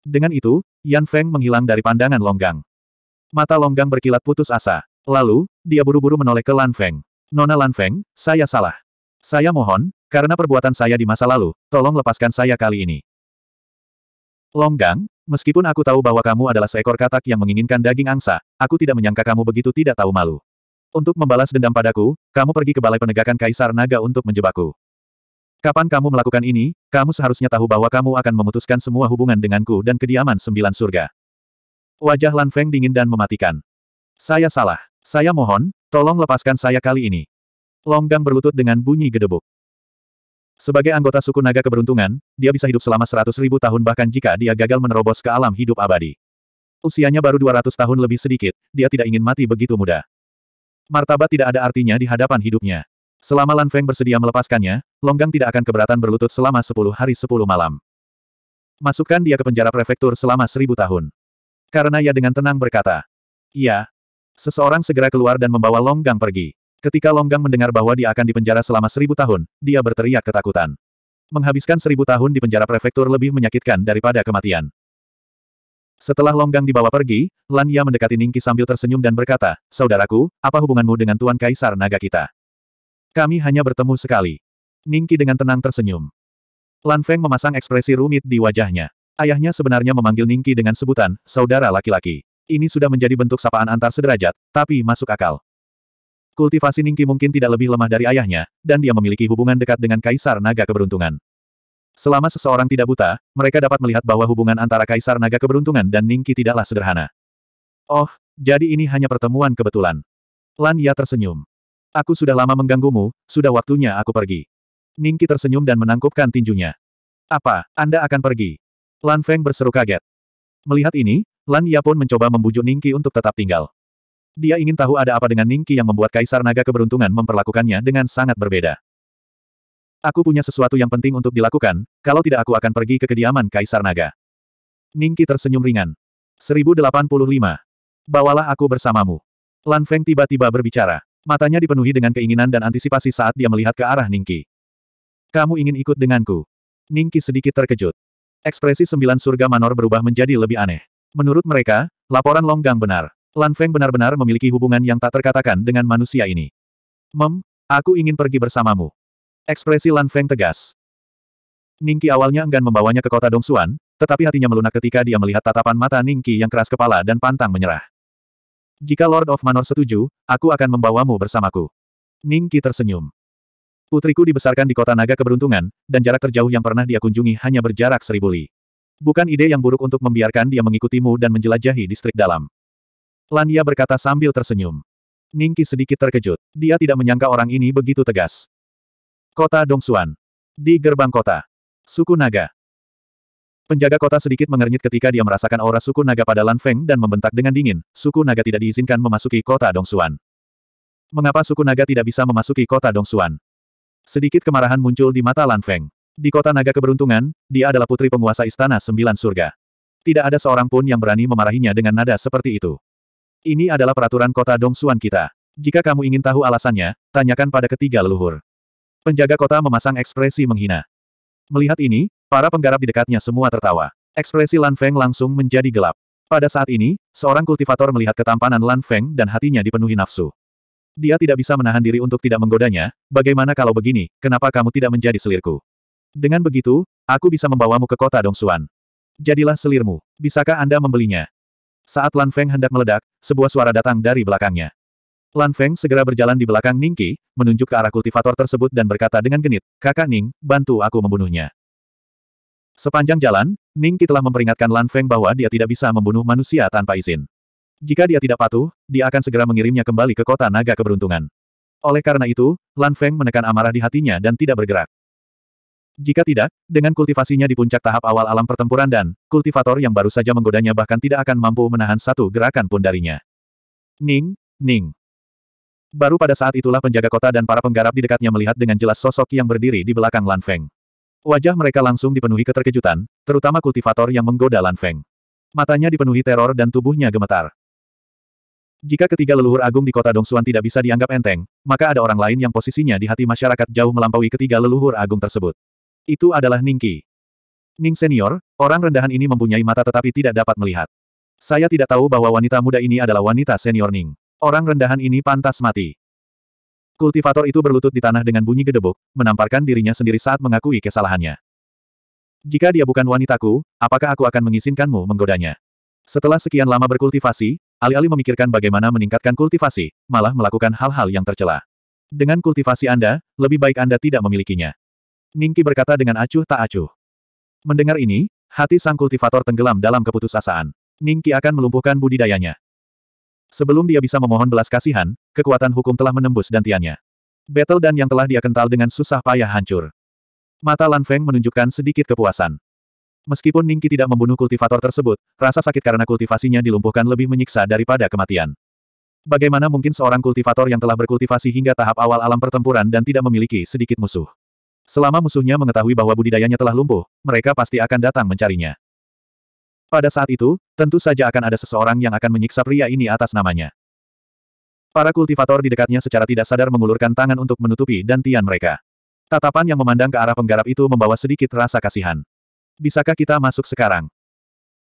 Dengan itu, Yan Feng menghilang dari pandangan Longgang. Mata Longgang berkilat putus asa. Lalu, dia buru-buru menoleh ke Lan Feng. Nona Lan Feng, saya salah. Saya mohon, karena perbuatan saya di masa lalu, tolong lepaskan saya kali ini. Longgang, meskipun aku tahu bahwa kamu adalah seekor katak yang menginginkan daging angsa, aku tidak menyangka kamu begitu tidak tahu malu. Untuk membalas dendam padaku, kamu pergi ke balai penegakan Kaisar Naga untuk menjebakku. Kapan kamu melakukan ini, kamu seharusnya tahu bahwa kamu akan memutuskan semua hubungan denganku dan kediaman sembilan surga. Wajah Lan Feng dingin dan mematikan. Saya salah. Saya mohon, tolong lepaskan saya kali ini. Longgang berlutut dengan bunyi gedebuk. Sebagai anggota suku naga keberuntungan, dia bisa hidup selama seratus ribu tahun bahkan jika dia gagal menerobos ke alam hidup abadi. Usianya baru dua ratus tahun lebih sedikit, dia tidak ingin mati begitu muda. Martabat tidak ada artinya di hadapan hidupnya. Selama Lan Feng bersedia melepaskannya, Longgang tidak akan keberatan berlutut selama sepuluh hari sepuluh malam. Masukkan dia ke penjara prefektur selama seribu tahun. Karena ia dengan tenang berkata. Iya. Seseorang segera keluar dan membawa Longgang pergi. Ketika Longgang mendengar bahwa dia akan dipenjara selama seribu tahun, dia berteriak ketakutan. Menghabiskan seribu tahun di penjara prefektur lebih menyakitkan daripada kematian. Setelah Longgang dibawa pergi, Lan Ya mendekati Ningki sambil tersenyum dan berkata, Saudaraku, apa hubunganmu dengan Tuan Kaisar Naga kita? Kami hanya bertemu sekali. Ningki dengan tenang tersenyum. Lan Feng memasang ekspresi rumit di wajahnya. Ayahnya sebenarnya memanggil Ningki dengan sebutan, saudara laki-laki. Ini sudah menjadi bentuk sapaan antar sederajat, tapi masuk akal. Kultivasi Ningki mungkin tidak lebih lemah dari ayahnya, dan dia memiliki hubungan dekat dengan Kaisar Naga Keberuntungan. Selama seseorang tidak buta, mereka dapat melihat bahwa hubungan antara Kaisar Naga Keberuntungan dan Ningki tidaklah sederhana. Oh, jadi ini hanya pertemuan kebetulan. Lan Ya tersenyum. Aku sudah lama mengganggumu, sudah waktunya aku pergi. Ningki tersenyum dan menangkupkan tinjunya. Apa, Anda akan pergi? Lan Feng berseru kaget. Melihat ini, Lan Ya pun mencoba membujuk Ningki untuk tetap tinggal. Dia ingin tahu ada apa dengan Ningki yang membuat Kaisar Naga Keberuntungan memperlakukannya dengan sangat berbeda. Aku punya sesuatu yang penting untuk dilakukan, kalau tidak aku akan pergi ke kediaman Kaisar Naga. Ningki tersenyum ringan. 1085. Bawalah aku bersamamu. Lan Feng tiba-tiba berbicara. Matanya dipenuhi dengan keinginan dan antisipasi saat dia melihat ke arah Ningki. Kamu ingin ikut denganku? Ningki sedikit terkejut. Ekspresi sembilan surga manor berubah menjadi lebih aneh. Menurut mereka, laporan Longgang benar. Lan Feng benar-benar memiliki hubungan yang tak terkatakan dengan manusia ini. Mem, aku ingin pergi bersamamu. Ekspresi Lan Feng tegas. Ningki awalnya enggan membawanya ke kota Dongsuan, tetapi hatinya melunak ketika dia melihat tatapan mata Ningki yang keras kepala dan pantang menyerah. Jika Lord of Manor setuju, aku akan membawamu bersamaku. Ning tersenyum. Putriku dibesarkan di kota naga keberuntungan, dan jarak terjauh yang pernah dia kunjungi hanya berjarak seribu li. Bukan ide yang buruk untuk membiarkan dia mengikutimu dan menjelajahi distrik dalam. Lania berkata sambil tersenyum. Ningki sedikit terkejut. Dia tidak menyangka orang ini begitu tegas. Kota Dongsuan. Di gerbang kota. Suku Naga. Penjaga kota sedikit mengernyit ketika dia merasakan aura suku naga pada Lan Feng dan membentak dengan dingin, suku naga tidak diizinkan memasuki kota Dongsuan. Mengapa suku naga tidak bisa memasuki kota Dongsuan? Sedikit kemarahan muncul di mata Lan Feng. Di kota naga keberuntungan, dia adalah putri penguasa istana sembilan surga. Tidak ada seorang pun yang berani memarahinya dengan nada seperti itu. Ini adalah peraturan kota Dongsuan kita. Jika kamu ingin tahu alasannya, tanyakan pada ketiga leluhur. Penjaga kota memasang ekspresi menghina. Melihat ini, Para penggarap di dekatnya semua tertawa. Ekspresi Lan Feng langsung menjadi gelap. Pada saat ini, seorang kultivator melihat ketampanan Lan Feng dan hatinya dipenuhi nafsu. Dia tidak bisa menahan diri untuk tidak menggodanya, bagaimana kalau begini, kenapa kamu tidak menjadi selirku? Dengan begitu, aku bisa membawamu ke kota Dongsuan. Jadilah selirmu, bisakah Anda membelinya? Saat Lan Feng hendak meledak, sebuah suara datang dari belakangnya. Lan Feng segera berjalan di belakang Qi, menunjuk ke arah kultivator tersebut dan berkata dengan genit, Kakak Ning, bantu aku membunuhnya. Sepanjang jalan, Ning Qi telah memperingatkan Lan Feng bahwa dia tidak bisa membunuh manusia tanpa izin. Jika dia tidak patuh, dia akan segera mengirimnya kembali ke kota naga keberuntungan. Oleh karena itu, Lan Feng menekan amarah di hatinya dan tidak bergerak. Jika tidak, dengan kultivasinya di puncak tahap awal alam pertempuran dan kultivator yang baru saja menggodanya bahkan tidak akan mampu menahan satu gerakan pun darinya. Ning, Ning. Baru pada saat itulah penjaga kota dan para penggarap di dekatnya melihat dengan jelas sosok yang berdiri di belakang Lan Feng. Wajah mereka langsung dipenuhi keterkejutan, terutama kultivator yang menggoda Lan Feng. Matanya dipenuhi teror dan tubuhnya gemetar. Jika ketiga leluhur agung di kota Dongsuan tidak bisa dianggap enteng, maka ada orang lain yang posisinya di hati masyarakat jauh melampaui ketiga leluhur agung tersebut. Itu adalah Ningki. Ning senior, orang rendahan ini mempunyai mata tetapi tidak dapat melihat. Saya tidak tahu bahwa wanita muda ini adalah wanita senior Ning. Orang rendahan ini pantas mati. Kultivator itu berlutut di tanah dengan bunyi gedebuk, menamparkan dirinya sendiri saat mengakui kesalahannya. Jika dia bukan wanitaku, apakah aku akan mengizinkanmu menggodanya? Setelah sekian lama berkultivasi, alih-alih memikirkan bagaimana meningkatkan kultivasi, malah melakukan hal-hal yang tercela. Dengan kultivasi Anda, lebih baik Anda tidak memilikinya. Ningki berkata dengan acuh tak acuh. Mendengar ini, hati sang kultivator tenggelam dalam keputusasaan. Ningki akan melumpuhkan budidayanya. Sebelum dia bisa memohon belas kasihan, kekuatan hukum telah menembus dantiannya. Battle dan yang telah dia kental dengan susah payah hancur. Mata Lan Feng menunjukkan sedikit kepuasan. Meskipun Ningki tidak membunuh kultivator tersebut, rasa sakit karena kultivasinya dilumpuhkan lebih menyiksa daripada kematian. Bagaimana mungkin seorang kultivator yang telah berkultivasi hingga tahap awal alam pertempuran dan tidak memiliki sedikit musuh? Selama musuhnya mengetahui bahwa budidayanya telah lumpuh, mereka pasti akan datang mencarinya. Pada saat itu, tentu saja akan ada seseorang yang akan menyiksa pria ini atas namanya. Para kultivator di dekatnya secara tidak sadar mengulurkan tangan untuk menutupi dan dantian mereka. Tatapan yang memandang ke arah penggarap itu membawa sedikit rasa kasihan. Bisakah kita masuk sekarang?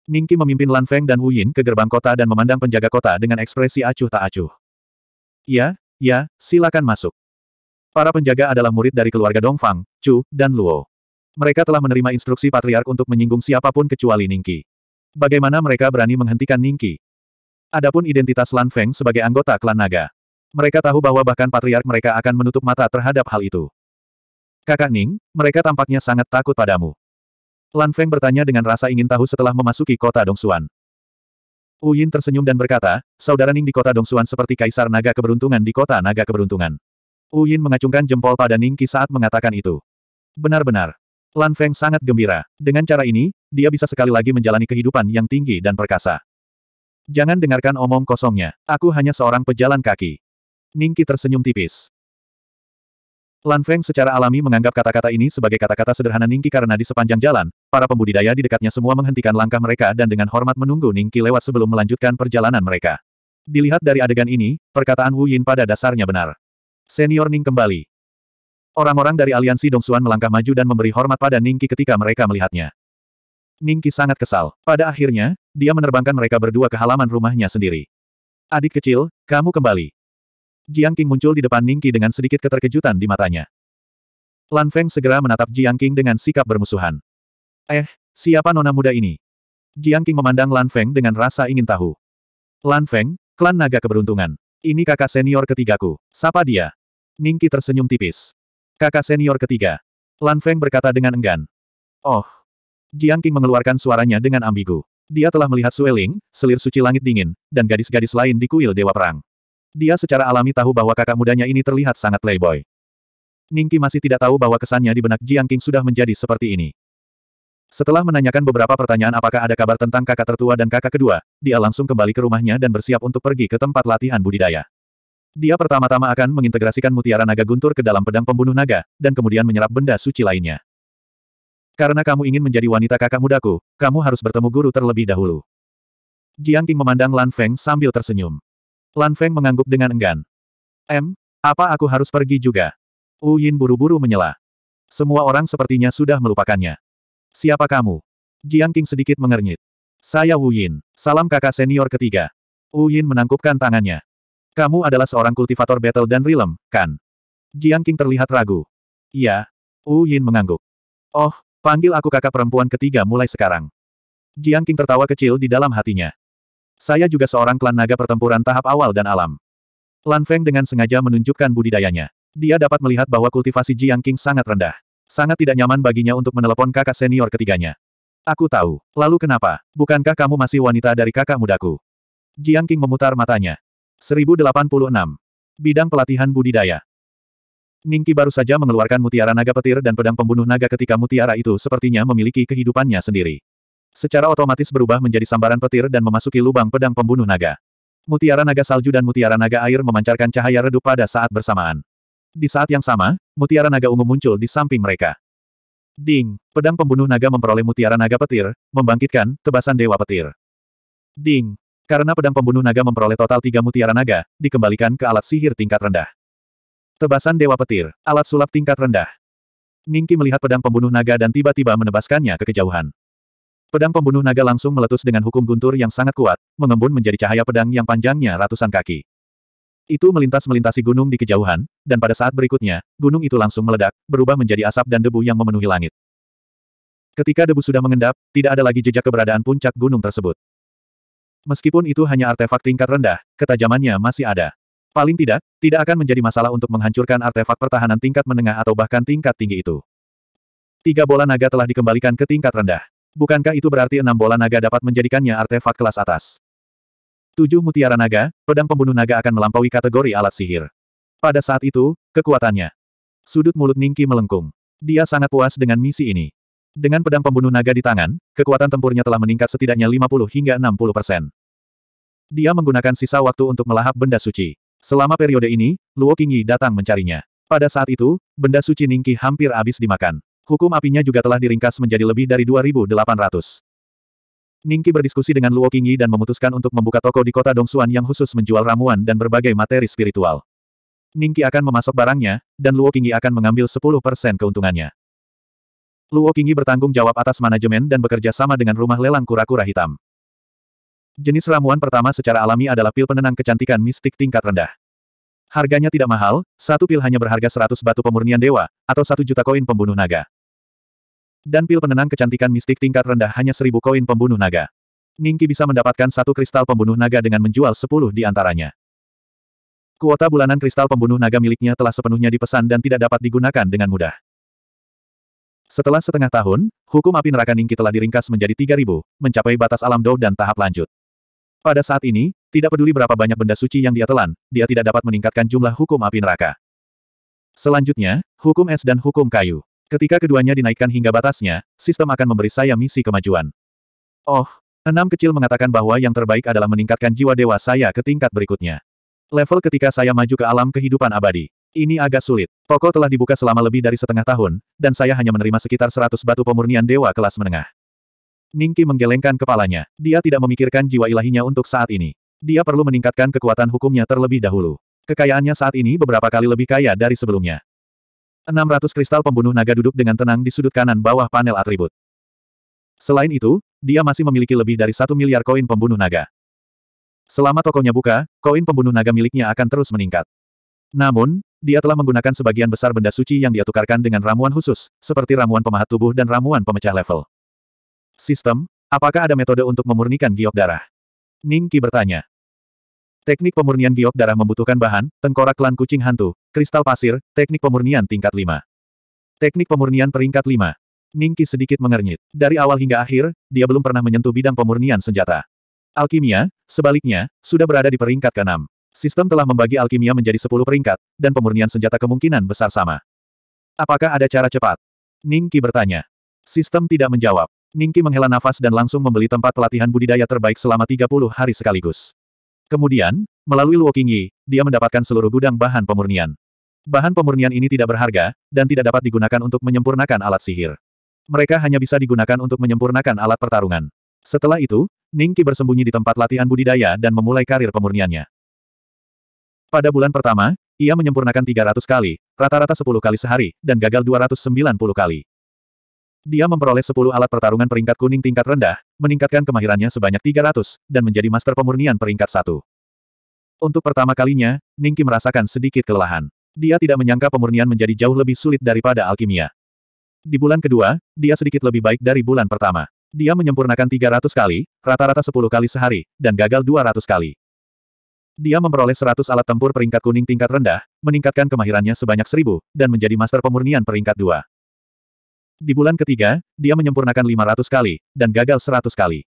Ningki memimpin Lan Feng dan Wu Yin ke gerbang kota dan memandang penjaga kota dengan ekspresi acuh tak acuh. Ya, ya, silakan masuk. Para penjaga adalah murid dari keluarga Dongfang, Chu, dan Luo. Mereka telah menerima instruksi patriark untuk menyinggung siapapun kecuali Ningki. Bagaimana mereka berani menghentikan Ningki? Adapun identitas Lan Feng sebagai anggota klan naga. Mereka tahu bahwa bahkan patriark mereka akan menutup mata terhadap hal itu. Kakak Ning, mereka tampaknya sangat takut padamu. Lan Feng bertanya dengan rasa ingin tahu setelah memasuki kota Dongsuan. Yin tersenyum dan berkata, saudara Ning di kota Dongsuan seperti kaisar naga keberuntungan di kota naga keberuntungan. Yin mengacungkan jempol pada Ningki saat mengatakan itu. Benar-benar, Lan Feng sangat gembira. Dengan cara ini, dia bisa sekali lagi menjalani kehidupan yang tinggi dan perkasa. Jangan dengarkan omong kosongnya, aku hanya seorang pejalan kaki. Ningki tersenyum tipis. Lan Feng secara alami menganggap kata-kata ini sebagai kata-kata sederhana Ningki karena di sepanjang jalan, para pembudidaya di dekatnya semua menghentikan langkah mereka dan dengan hormat menunggu Ningki lewat sebelum melanjutkan perjalanan mereka. Dilihat dari adegan ini, perkataan Wu Yin pada dasarnya benar. Senior Ning kembali. Orang-orang dari aliansi Dongsuan melangkah maju dan memberi hormat pada Ningki ketika mereka melihatnya. Ningki sangat kesal. Pada akhirnya, dia menerbangkan mereka berdua ke halaman rumahnya sendiri. Adik kecil, kamu kembali. Jiang Qing muncul di depan Ningki dengan sedikit keterkejutan di matanya. Lan Feng segera menatap Jiang Qing dengan sikap bermusuhan. Eh, siapa nona muda ini? Jiang Qing memandang Lan Feng dengan rasa ingin tahu. Lan Feng, klan naga keberuntungan. Ini kakak senior ketigaku. Sapa dia. Ningki tersenyum tipis. Kakak senior ketiga. Lan Feng berkata dengan enggan. Oh. Jiang King mengeluarkan suaranya dengan ambigu. Dia telah melihat Sueling, selir suci langit dingin, dan gadis-gadis lain di kuil Dewa Perang. Dia secara alami tahu bahwa kakak mudanya ini terlihat sangat playboy. Ningki masih tidak tahu bahwa kesannya di benak Jiang King sudah menjadi seperti ini. Setelah menanyakan beberapa pertanyaan apakah ada kabar tentang kakak tertua dan kakak kedua, dia langsung kembali ke rumahnya dan bersiap untuk pergi ke tempat latihan budidaya. Dia pertama-tama akan mengintegrasikan mutiara naga guntur ke dalam pedang pembunuh naga, dan kemudian menyerap benda suci lainnya. Karena kamu ingin menjadi wanita kakak mudaku, kamu harus bertemu guru terlebih dahulu. Jiang Qing memandang Lan Feng sambil tersenyum. Lan Feng mengangguk dengan enggan. M, apa aku harus pergi juga? Wu Yin buru-buru menyela. Semua orang sepertinya sudah melupakannya. Siapa kamu? Jiang Qing sedikit mengernyit. Saya Wu Yin, salam kakak senior ketiga. Wu Yin menangkupkan tangannya. Kamu adalah seorang kultivator battle dan realm, kan? Jiang King terlihat ragu. Ya, Wu Yin mengangguk. Oh, panggil aku kakak perempuan ketiga mulai sekarang. Jiang King tertawa kecil di dalam hatinya. Saya juga seorang klan naga pertempuran tahap awal dan alam. Lan Feng dengan sengaja menunjukkan budidayanya. Dia dapat melihat bahwa kultivasi Jiang King sangat rendah. Sangat tidak nyaman baginya untuk menelepon kakak senior ketiganya. Aku tahu. Lalu kenapa? Bukankah kamu masih wanita dari kakak mudaku? Jiang King memutar matanya. 1086. Bidang pelatihan budidaya. Ningki baru saja mengeluarkan mutiara naga petir dan pedang pembunuh naga ketika mutiara itu sepertinya memiliki kehidupannya sendiri. Secara otomatis berubah menjadi sambaran petir dan memasuki lubang pedang pembunuh naga. Mutiara naga salju dan mutiara naga air memancarkan cahaya redup pada saat bersamaan. Di saat yang sama, mutiara naga ungu muncul di samping mereka. Ding, pedang pembunuh naga memperoleh mutiara naga petir, membangkitkan tebasan dewa petir. Ding, karena pedang pembunuh naga memperoleh total tiga mutiara naga, dikembalikan ke alat sihir tingkat rendah. Tebasan Dewa Petir, alat sulap tingkat rendah. Ningki melihat pedang pembunuh naga dan tiba-tiba menebaskannya ke kejauhan. Pedang pembunuh naga langsung meletus dengan hukum guntur yang sangat kuat, mengembun menjadi cahaya pedang yang panjangnya ratusan kaki. Itu melintas melintasi gunung di kejauhan, dan pada saat berikutnya, gunung itu langsung meledak, berubah menjadi asap dan debu yang memenuhi langit. Ketika debu sudah mengendap, tidak ada lagi jejak keberadaan puncak gunung tersebut. Meskipun itu hanya artefak tingkat rendah, ketajamannya masih ada. Paling tidak, tidak akan menjadi masalah untuk menghancurkan artefak pertahanan tingkat menengah atau bahkan tingkat tinggi itu. Tiga bola naga telah dikembalikan ke tingkat rendah. Bukankah itu berarti enam bola naga dapat menjadikannya artefak kelas atas? Tujuh mutiara naga, pedang pembunuh naga akan melampaui kategori alat sihir. Pada saat itu, kekuatannya. Sudut mulut Ningki melengkung. Dia sangat puas dengan misi ini. Dengan pedang pembunuh naga di tangan, kekuatan tempurnya telah meningkat setidaknya 50 hingga 60 persen. Dia menggunakan sisa waktu untuk melahap benda suci. Selama periode ini, Luo Qingyi datang mencarinya. Pada saat itu, benda suci Ningqi hampir habis dimakan. Hukum apinya juga telah diringkas menjadi lebih dari 2.800. Ningqi berdiskusi dengan Luo Qingyi dan memutuskan untuk membuka toko di kota Dongsuan yang khusus menjual ramuan dan berbagai materi spiritual. Ningqi akan memasok barangnya, dan Luo Qingyi akan mengambil 10% keuntungannya. Luo Qingyi bertanggung jawab atas manajemen dan bekerja sama dengan rumah lelang kura-kura hitam. Jenis ramuan pertama secara alami adalah pil penenang kecantikan mistik tingkat rendah. Harganya tidak mahal, satu pil hanya berharga 100 batu pemurnian dewa, atau satu juta koin pembunuh naga. Dan pil penenang kecantikan mistik tingkat rendah hanya seribu koin pembunuh naga. Ningki bisa mendapatkan satu kristal pembunuh naga dengan menjual sepuluh di antaranya. Kuota bulanan kristal pembunuh naga miliknya telah sepenuhnya dipesan dan tidak dapat digunakan dengan mudah. Setelah setengah tahun, hukum api neraka Ningki telah diringkas menjadi 3.000, mencapai batas alam Dou dan tahap lanjut. Pada saat ini, tidak peduli berapa banyak benda suci yang dia telan, dia tidak dapat meningkatkan jumlah hukum api neraka. Selanjutnya, hukum es dan hukum kayu. Ketika keduanya dinaikkan hingga batasnya, sistem akan memberi saya misi kemajuan. Oh, enam kecil mengatakan bahwa yang terbaik adalah meningkatkan jiwa dewa saya ke tingkat berikutnya. Level ketika saya maju ke alam kehidupan abadi. Ini agak sulit. Toko telah dibuka selama lebih dari setengah tahun, dan saya hanya menerima sekitar 100 batu pemurnian dewa kelas menengah. Ningki menggelengkan kepalanya. Dia tidak memikirkan jiwa ilahinya untuk saat ini. Dia perlu meningkatkan kekuatan hukumnya terlebih dahulu. Kekayaannya saat ini beberapa kali lebih kaya dari sebelumnya. 600 kristal pembunuh naga duduk dengan tenang di sudut kanan bawah panel atribut. Selain itu, dia masih memiliki lebih dari satu miliar koin pembunuh naga. Selama tokonya buka, koin pembunuh naga miliknya akan terus meningkat. Namun, dia telah menggunakan sebagian besar benda suci yang dia tukarkan dengan ramuan khusus, seperti ramuan pemahat tubuh dan ramuan pemecah level. Sistem, apakah ada metode untuk memurnikan giok darah? Ning Qi bertanya. Teknik pemurnian giok darah membutuhkan bahan, tengkorak klan kucing hantu, kristal pasir, teknik pemurnian tingkat 5. Teknik pemurnian peringkat 5. Ning Qi sedikit mengernyit. Dari awal hingga akhir, dia belum pernah menyentuh bidang pemurnian senjata. Alkimia, sebaliknya, sudah berada di peringkat ke-6. Sistem telah membagi alkimia menjadi sepuluh peringkat, dan pemurnian senjata kemungkinan besar sama. Apakah ada cara cepat? Ningki bertanya. Sistem tidak menjawab. Ningki menghela nafas dan langsung membeli tempat pelatihan budidaya terbaik selama 30 hari sekaligus. Kemudian, melalui Luokingi, dia mendapatkan seluruh gudang bahan pemurnian. Bahan pemurnian ini tidak berharga, dan tidak dapat digunakan untuk menyempurnakan alat sihir. Mereka hanya bisa digunakan untuk menyempurnakan alat pertarungan. Setelah itu, Ningki bersembunyi di tempat latihan budidaya dan memulai karir pemurniannya. Pada bulan pertama, ia menyempurnakan 300 kali, rata-rata 10 kali sehari, dan gagal 290 kali. Dia memperoleh 10 alat pertarungan peringkat kuning tingkat rendah, meningkatkan kemahirannya sebanyak 300, dan menjadi master pemurnian peringkat 1. Untuk pertama kalinya, Ningki merasakan sedikit kelelahan. Dia tidak menyangka pemurnian menjadi jauh lebih sulit daripada alkimia. Di bulan kedua, dia sedikit lebih baik dari bulan pertama. Dia menyempurnakan 300 kali, rata-rata 10 kali sehari, dan gagal 200 kali. Dia memperoleh 100 alat tempur peringkat kuning tingkat rendah, meningkatkan kemahirannya sebanyak 1000, dan menjadi master pemurnian peringkat dua. Di bulan ketiga, dia menyempurnakan 500 kali, dan gagal 100 kali.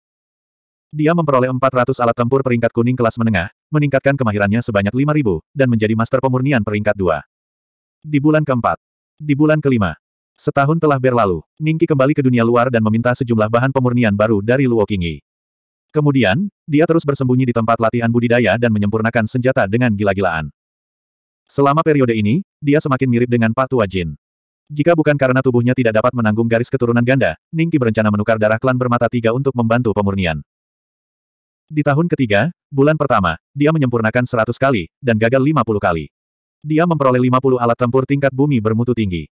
Dia memperoleh 400 alat tempur peringkat kuning kelas menengah, meningkatkan kemahirannya sebanyak 5000, dan menjadi master pemurnian peringkat dua. Di bulan keempat. Di bulan kelima. Setahun telah berlalu, Ningki kembali ke dunia luar dan meminta sejumlah bahan pemurnian baru dari Luo Qingyi. Kemudian, dia terus bersembunyi di tempat latihan budidaya dan menyempurnakan senjata dengan gila-gilaan. Selama periode ini, dia semakin mirip dengan Tua Jin. Jika bukan karena tubuhnya tidak dapat menanggung garis keturunan ganda, Ningki berencana menukar darah klan bermata tiga untuk membantu pemurnian. Di tahun ketiga, bulan pertama, dia menyempurnakan 100 kali, dan gagal 50 kali. Dia memperoleh 50 alat tempur tingkat bumi bermutu tinggi.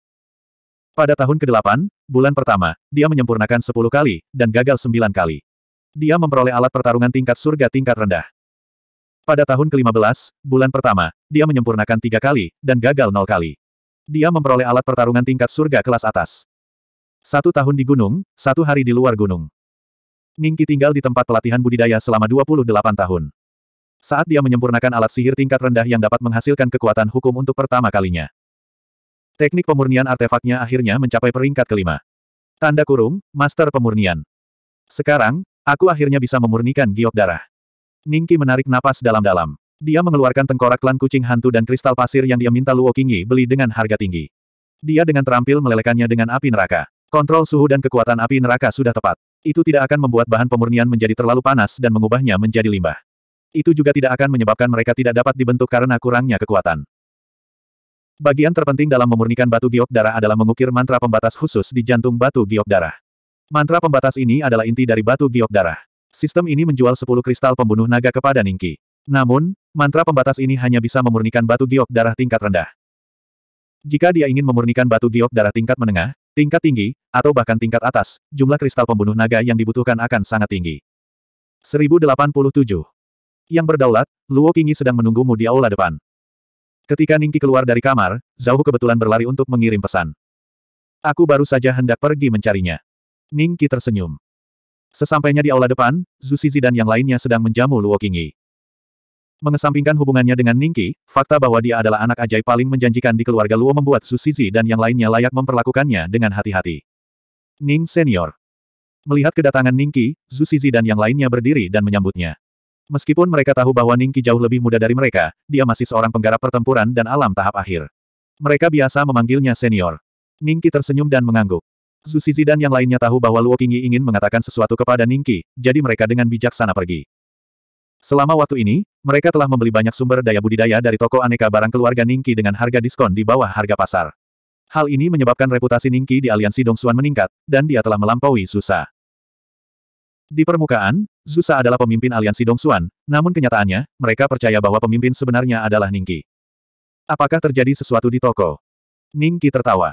Pada tahun kedelapan, bulan pertama, dia menyempurnakan 10 kali, dan gagal 9 kali dia memperoleh alat pertarungan tingkat surga tingkat rendah. Pada tahun ke-15, bulan pertama, dia menyempurnakan tiga kali, dan gagal nol kali. Dia memperoleh alat pertarungan tingkat surga kelas atas. Satu tahun di gunung, satu hari di luar gunung. Ningki tinggal di tempat pelatihan budidaya selama 28 tahun. Saat dia menyempurnakan alat sihir tingkat rendah yang dapat menghasilkan kekuatan hukum untuk pertama kalinya. Teknik pemurnian artefaknya akhirnya mencapai peringkat kelima. Tanda kurung, Master Pemurnian. Sekarang, Aku akhirnya bisa memurnikan giok darah. Ningki menarik napas dalam-dalam. Dia mengeluarkan tengkorak klan kucing hantu dan kristal pasir yang dia minta Luo Qingyi beli dengan harga tinggi. Dia dengan terampil melelehkannya dengan api neraka. Kontrol suhu dan kekuatan api neraka sudah tepat. Itu tidak akan membuat bahan pemurnian menjadi terlalu panas dan mengubahnya menjadi limbah. Itu juga tidak akan menyebabkan mereka tidak dapat dibentuk karena kurangnya kekuatan. Bagian terpenting dalam memurnikan batu giok darah adalah mengukir mantra pembatas khusus di jantung batu giok darah. Mantra pembatas ini adalah inti dari batu giok darah. Sistem ini menjual 10 kristal pembunuh naga kepada Ningki. Namun, mantra pembatas ini hanya bisa memurnikan batu giok darah tingkat rendah. Jika dia ingin memurnikan batu giok darah tingkat menengah, tingkat tinggi, atau bahkan tingkat atas, jumlah kristal pembunuh naga yang dibutuhkan akan sangat tinggi. 1087. Yang berdaulat, Luo Qingyi sedang menunggumu di aula depan. Ketika Ningki keluar dari kamar, Zhao kebetulan berlari untuk mengirim pesan. Aku baru saja hendak pergi mencarinya. Ning Qi tersenyum. Sesampainya di aula depan, Zhu Xizi dan yang lainnya sedang menjamu Luo Qingyi. Mengesampingkan hubungannya dengan Ningki, fakta bahwa dia adalah anak ajaib paling menjanjikan di keluarga Luo membuat Zhu dan yang lainnya layak memperlakukannya dengan hati-hati. Ning Senior Melihat kedatangan Ningki, Zhu dan yang lainnya berdiri dan menyambutnya. Meskipun mereka tahu bahwa Ningki jauh lebih muda dari mereka, dia masih seorang penggarap pertempuran dan alam tahap akhir. Mereka biasa memanggilnya senior. Ningki tersenyum dan mengangguk. Su Zizi dan yang lainnya tahu bahwa Luo Qingyi ingin mengatakan sesuatu kepada Ningqi, jadi mereka dengan bijaksana pergi. Selama waktu ini, mereka telah membeli banyak sumber daya budidaya dari toko aneka barang keluarga Ningqi dengan harga diskon di bawah harga pasar. Hal ini menyebabkan reputasi Ningqi di aliansi Dongsuan meningkat, dan dia telah melampaui Zusa. Di permukaan, Zusa adalah pemimpin aliansi Dongsuan, namun kenyataannya, mereka percaya bahwa pemimpin sebenarnya adalah Ningqi. Apakah terjadi sesuatu di toko? Ningqi tertawa.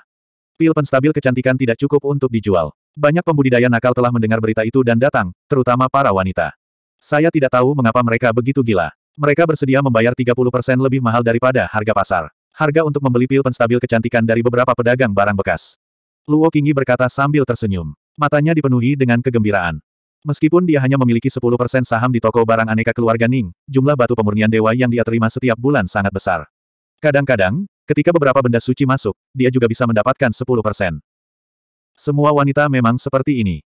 Pil penstabil kecantikan tidak cukup untuk dijual. Banyak pembudidaya nakal telah mendengar berita itu dan datang, terutama para wanita. Saya tidak tahu mengapa mereka begitu gila. Mereka bersedia membayar 30% lebih mahal daripada harga pasar. Harga untuk membeli pil penstabil kecantikan dari beberapa pedagang barang bekas. Luo Qingyi berkata sambil tersenyum. Matanya dipenuhi dengan kegembiraan. Meskipun dia hanya memiliki 10% saham di toko barang aneka keluarga Ning, jumlah batu pemurnian dewa yang dia terima setiap bulan sangat besar. Kadang-kadang, Ketika beberapa benda suci masuk, dia juga bisa mendapatkan 10%. Semua wanita memang seperti ini.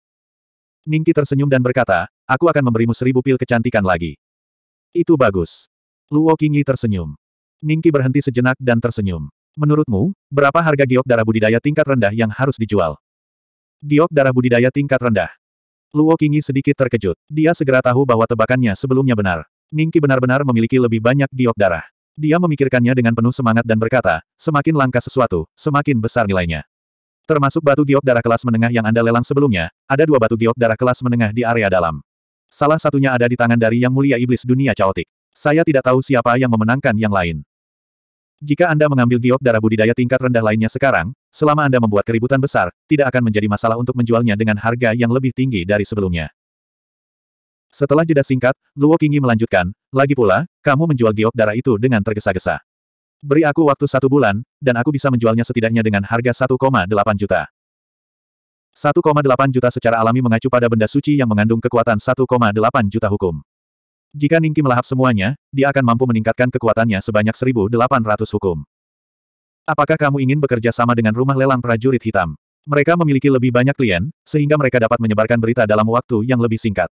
Ningki tersenyum dan berkata, aku akan memberimu seribu pil kecantikan lagi. Itu bagus. Luo Qingyi tersenyum. Ningki berhenti sejenak dan tersenyum. Menurutmu, berapa harga giok darah budidaya tingkat rendah yang harus dijual? Giok darah budidaya tingkat rendah. Luo Qingyi sedikit terkejut. Dia segera tahu bahwa tebakannya sebelumnya benar. Ningki benar-benar memiliki lebih banyak giok darah. Dia memikirkannya dengan penuh semangat dan berkata, semakin langka sesuatu, semakin besar nilainya. Termasuk batu giok darah kelas menengah yang Anda lelang sebelumnya, ada dua batu giok darah kelas menengah di area dalam. Salah satunya ada di tangan dari Yang Mulia Iblis Dunia Chaotik. Saya tidak tahu siapa yang memenangkan yang lain. Jika Anda mengambil giok darah budidaya tingkat rendah lainnya sekarang, selama Anda membuat keributan besar, tidak akan menjadi masalah untuk menjualnya dengan harga yang lebih tinggi dari sebelumnya. Setelah jeda singkat, Luo Qingyi melanjutkan, lagi pula, kamu menjual giok darah itu dengan tergesa-gesa. Beri aku waktu satu bulan, dan aku bisa menjualnya setidaknya dengan harga 1,8 juta. 1,8 juta secara alami mengacu pada benda suci yang mengandung kekuatan 1,8 juta hukum. Jika Ningki melahap semuanya, dia akan mampu meningkatkan kekuatannya sebanyak 1.800 hukum. Apakah kamu ingin bekerja sama dengan rumah lelang prajurit hitam? Mereka memiliki lebih banyak klien, sehingga mereka dapat menyebarkan berita dalam waktu yang lebih singkat.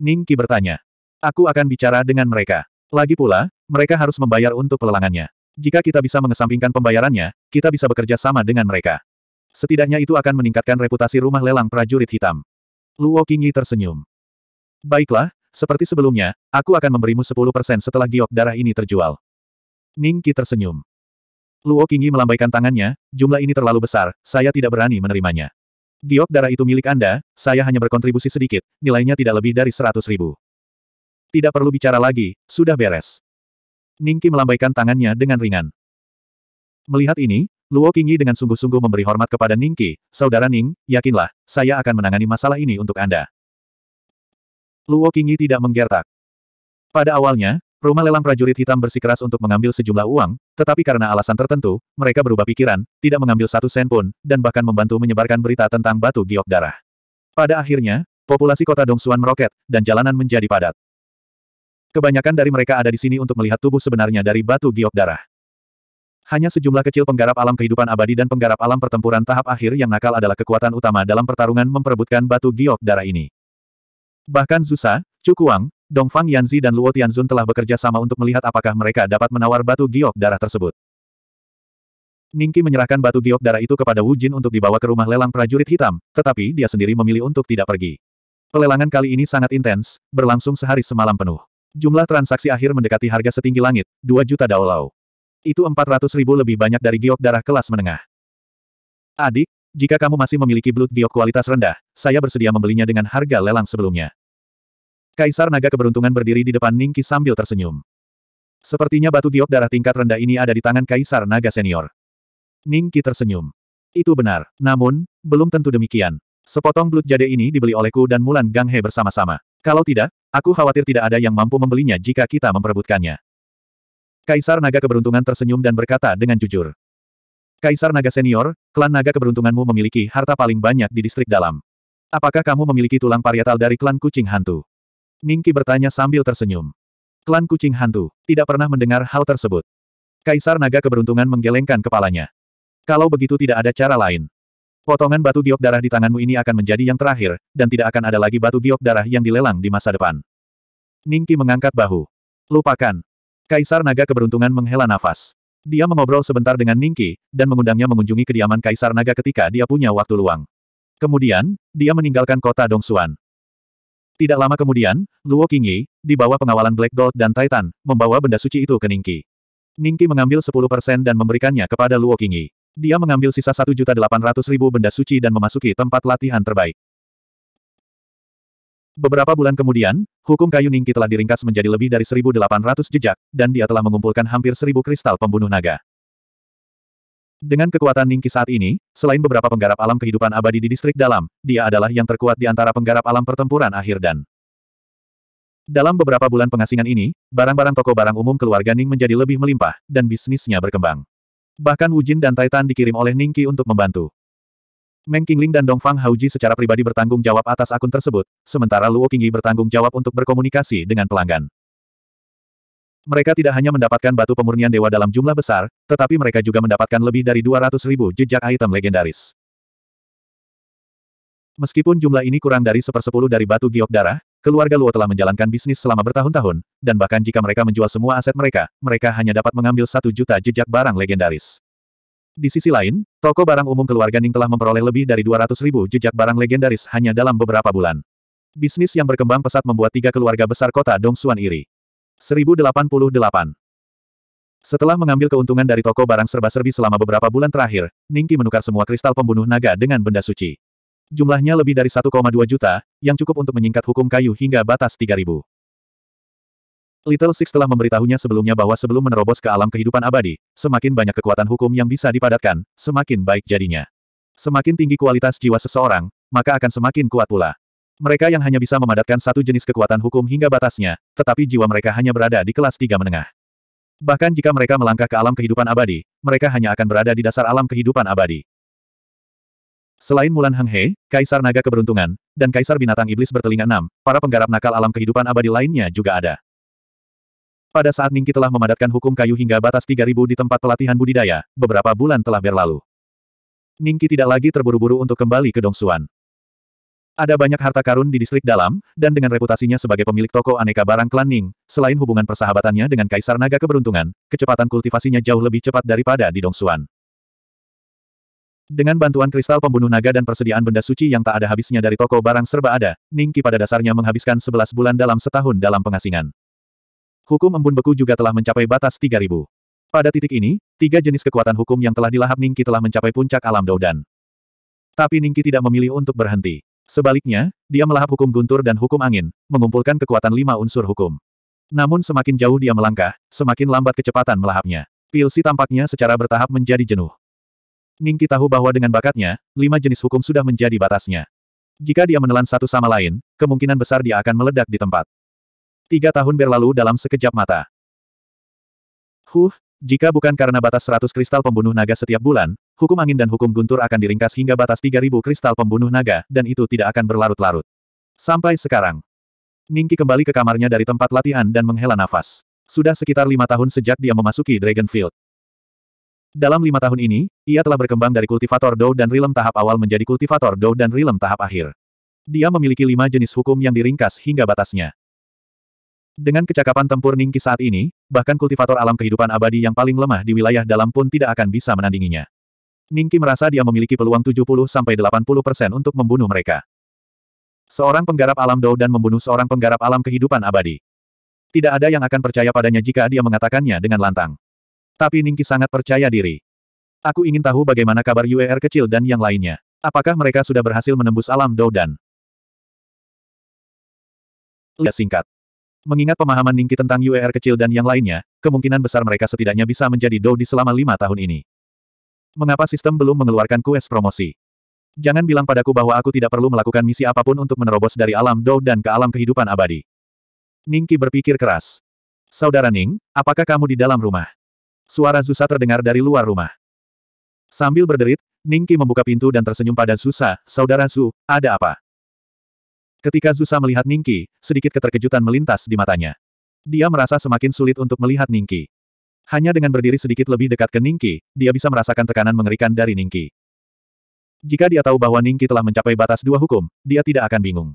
Ning Qi bertanya. Aku akan bicara dengan mereka. Lagi pula, mereka harus membayar untuk pelelangannya. Jika kita bisa mengesampingkan pembayarannya, kita bisa bekerja sama dengan mereka. Setidaknya itu akan meningkatkan reputasi rumah lelang prajurit hitam. Luo Qingyi tersenyum. Baiklah, seperti sebelumnya, aku akan memberimu 10% setelah giok darah ini terjual. Ning Qi tersenyum. Luo Qingyi melambaikan tangannya, jumlah ini terlalu besar, saya tidak berani menerimanya. Giok darah itu milik Anda, saya hanya berkontribusi sedikit, nilainya tidak lebih dari seratus ribu. Tidak perlu bicara lagi, sudah beres. Ningki melambaikan tangannya dengan ringan. Melihat ini, Luo Qingyi dengan sungguh-sungguh memberi hormat kepada Ningki, Saudara Ning, yakinlah, saya akan menangani masalah ini untuk Anda. Luo Qingyi tidak menggertak. Pada awalnya, Rumah lelang prajurit hitam bersikeras untuk mengambil sejumlah uang, tetapi karena alasan tertentu, mereka berubah pikiran, tidak mengambil satu sen pun, dan bahkan membantu menyebarkan berita tentang batu giok darah. Pada akhirnya, populasi kota Dongsuan meroket, dan jalanan menjadi padat. Kebanyakan dari mereka ada di sini untuk melihat tubuh sebenarnya dari batu giok darah. Hanya sejumlah kecil penggarap alam kehidupan abadi dan penggarap alam pertempuran tahap akhir yang nakal adalah kekuatan utama dalam pertarungan memperebutkan batu giok darah ini. Bahkan Zusa, Cukuang, Dongfang Yanzi dan Luo Tianzun telah bekerja sama untuk melihat apakah mereka dapat menawar batu giok darah tersebut. Ningki menyerahkan batu giok darah itu kepada Wu Jin untuk dibawa ke rumah lelang prajurit hitam, tetapi dia sendiri memilih untuk tidak pergi. Pelelangan kali ini sangat intens, berlangsung sehari semalam penuh. Jumlah transaksi akhir mendekati harga setinggi langit, 2 juta daolau. Itu 400 ribu lebih banyak dari giok darah kelas menengah. Adik, jika kamu masih memiliki blood giok kualitas rendah, saya bersedia membelinya dengan harga lelang sebelumnya. Kaisar Naga Keberuntungan berdiri di depan Ningki sambil tersenyum. Sepertinya batu giok darah tingkat rendah ini ada di tangan Kaisar Naga Senior. Ningki tersenyum. Itu benar, namun, belum tentu demikian. Sepotong blood jade ini dibeli olehku dan Mulan Ganghe bersama-sama. Kalau tidak, aku khawatir tidak ada yang mampu membelinya jika kita memperebutkannya. Kaisar Naga Keberuntungan tersenyum dan berkata dengan jujur. Kaisar Naga Senior, klan Naga Keberuntunganmu memiliki harta paling banyak di distrik dalam. Apakah kamu memiliki tulang parietal dari klan kucing hantu? Ningki bertanya sambil tersenyum. Klan kucing hantu, tidak pernah mendengar hal tersebut. Kaisar naga keberuntungan menggelengkan kepalanya. Kalau begitu tidak ada cara lain. Potongan batu giok darah di tanganmu ini akan menjadi yang terakhir, dan tidak akan ada lagi batu giok darah yang dilelang di masa depan. Ningki mengangkat bahu. Lupakan. Kaisar naga keberuntungan menghela nafas. Dia mengobrol sebentar dengan Ningki, dan mengundangnya mengunjungi kediaman Kaisar Naga ketika dia punya waktu luang. Kemudian, dia meninggalkan kota Dongsuan. Tidak lama kemudian, Luo Qingyi, di bawah pengawalan Black Gold dan Titan, membawa benda suci itu ke Ningki. Ningki mengambil 10% dan memberikannya kepada Luo Qingyi. Dia mengambil sisa 1.800.000 benda suci dan memasuki tempat latihan terbaik. Beberapa bulan kemudian, hukum kayu Ningki telah diringkas menjadi lebih dari 1.800 jejak, dan dia telah mengumpulkan hampir 1.000 kristal pembunuh naga. Dengan kekuatan Ningki saat ini, selain beberapa penggarap alam kehidupan abadi di distrik dalam, dia adalah yang terkuat di antara penggarap alam pertempuran akhir dan. Dalam beberapa bulan pengasingan ini, barang-barang toko barang umum keluarga Ning menjadi lebih melimpah, dan bisnisnya berkembang. Bahkan Wujin dan Taitan dikirim oleh Ningki untuk membantu. Meng Qingling dan Dongfang Haoji secara pribadi bertanggung jawab atas akun tersebut, sementara Luo Qingyi bertanggung jawab untuk berkomunikasi dengan pelanggan. Mereka tidak hanya mendapatkan batu pemurnian dewa dalam jumlah besar, tetapi mereka juga mendapatkan lebih dari 200 ribu jejak item legendaris. Meskipun jumlah ini kurang dari sepersepuluh dari batu giok darah, keluarga Luo telah menjalankan bisnis selama bertahun-tahun, dan bahkan jika mereka menjual semua aset mereka, mereka hanya dapat mengambil satu juta jejak barang legendaris. Di sisi lain, toko barang umum keluarga Ning telah memperoleh lebih dari 200 ribu jejak barang legendaris hanya dalam beberapa bulan. Bisnis yang berkembang pesat membuat tiga keluarga besar kota Dongsuan iri. 1088. Setelah mengambil keuntungan dari toko barang serba-serbi selama beberapa bulan terakhir, Ningki menukar semua kristal pembunuh naga dengan benda suci. Jumlahnya lebih dari 1,2 juta, yang cukup untuk menyingkat hukum kayu hingga batas 3000. Little Six telah memberitahunya sebelumnya bahwa sebelum menerobos ke alam kehidupan abadi, semakin banyak kekuatan hukum yang bisa dipadatkan, semakin baik jadinya. Semakin tinggi kualitas jiwa seseorang, maka akan semakin kuat pula. Mereka yang hanya bisa memadatkan satu jenis kekuatan hukum hingga batasnya, tetapi jiwa mereka hanya berada di kelas tiga menengah. Bahkan jika mereka melangkah ke alam kehidupan abadi, mereka hanya akan berada di dasar alam kehidupan abadi. Selain Mulan He, Kaisar Naga Keberuntungan, dan Kaisar Binatang Iblis Bertelinga Enam, para penggarap nakal alam kehidupan abadi lainnya juga ada. Pada saat Ningki telah memadatkan hukum kayu hingga batas 3000 di tempat pelatihan budidaya, beberapa bulan telah berlalu. Ningki tidak lagi terburu-buru untuk kembali ke Dongsuan. Ada banyak harta karun di distrik dalam, dan dengan reputasinya sebagai pemilik toko aneka barang klan Ning, selain hubungan persahabatannya dengan Kaisar Naga Keberuntungan, kecepatan kultivasinya jauh lebih cepat daripada di Dongsuan. Dengan bantuan kristal pembunuh naga dan persediaan benda suci yang tak ada habisnya dari toko barang serba ada, Ningki pada dasarnya menghabiskan 11 bulan dalam setahun dalam pengasingan. Hukum embun beku juga telah mencapai batas 3000. Pada titik ini, tiga jenis kekuatan hukum yang telah dilahap Ningki telah mencapai puncak alam Doudan. Tapi Ningki tidak memilih untuk berhenti. Sebaliknya, dia melahap hukum guntur dan hukum angin, mengumpulkan kekuatan lima unsur hukum. Namun semakin jauh dia melangkah, semakin lambat kecepatan melahapnya. Pilsi tampaknya secara bertahap menjadi jenuh. Ningki tahu bahwa dengan bakatnya, lima jenis hukum sudah menjadi batasnya. Jika dia menelan satu sama lain, kemungkinan besar dia akan meledak di tempat. Tiga tahun berlalu dalam sekejap mata. Huh, jika bukan karena batas seratus kristal pembunuh naga setiap bulan, hukum angin dan hukum guntur akan diringkas hingga batas 3000 kristal pembunuh naga, dan itu tidak akan berlarut-larut. Sampai sekarang. Ningki kembali ke kamarnya dari tempat latihan dan menghela nafas. Sudah sekitar lima tahun sejak dia memasuki Dragonfield. Dalam lima tahun ini, ia telah berkembang dari kultivator Dou dan Rilem tahap awal menjadi kultivator Dou dan Rilem tahap akhir. Dia memiliki lima jenis hukum yang diringkas hingga batasnya. Dengan kecakapan tempur Ningki saat ini, bahkan kultivator alam kehidupan abadi yang paling lemah di wilayah dalam pun tidak akan bisa menandinginya. Ningki merasa dia memiliki peluang 70-80% untuk membunuh mereka. Seorang penggarap alam Dou dan membunuh seorang penggarap alam kehidupan abadi. Tidak ada yang akan percaya padanya jika dia mengatakannya dengan lantang. Tapi Ningki sangat percaya diri. Aku ingin tahu bagaimana kabar UER kecil dan yang lainnya. Apakah mereka sudah berhasil menembus alam Dou dan? Lihat singkat. Mengingat pemahaman Ningki tentang UER kecil dan yang lainnya, kemungkinan besar mereka setidaknya bisa menjadi Dou di selama lima tahun ini. Mengapa sistem belum mengeluarkan kues promosi? Jangan bilang padaku bahwa aku tidak perlu melakukan misi apapun untuk menerobos dari alam Dou dan ke alam kehidupan abadi. Ningki berpikir keras. Saudara Ning, apakah kamu di dalam rumah? Suara Zusa terdengar dari luar rumah. Sambil berderit, Ningki membuka pintu dan tersenyum pada Zusa, Saudara Su, ada apa? Ketika Zusa melihat Ningki, sedikit keterkejutan melintas di matanya. Dia merasa semakin sulit untuk melihat Ningki. Hanya dengan berdiri sedikit lebih dekat ke Ningki, dia bisa merasakan tekanan mengerikan dari Ningki. Jika dia tahu bahwa Ningki telah mencapai batas dua hukum, dia tidak akan bingung.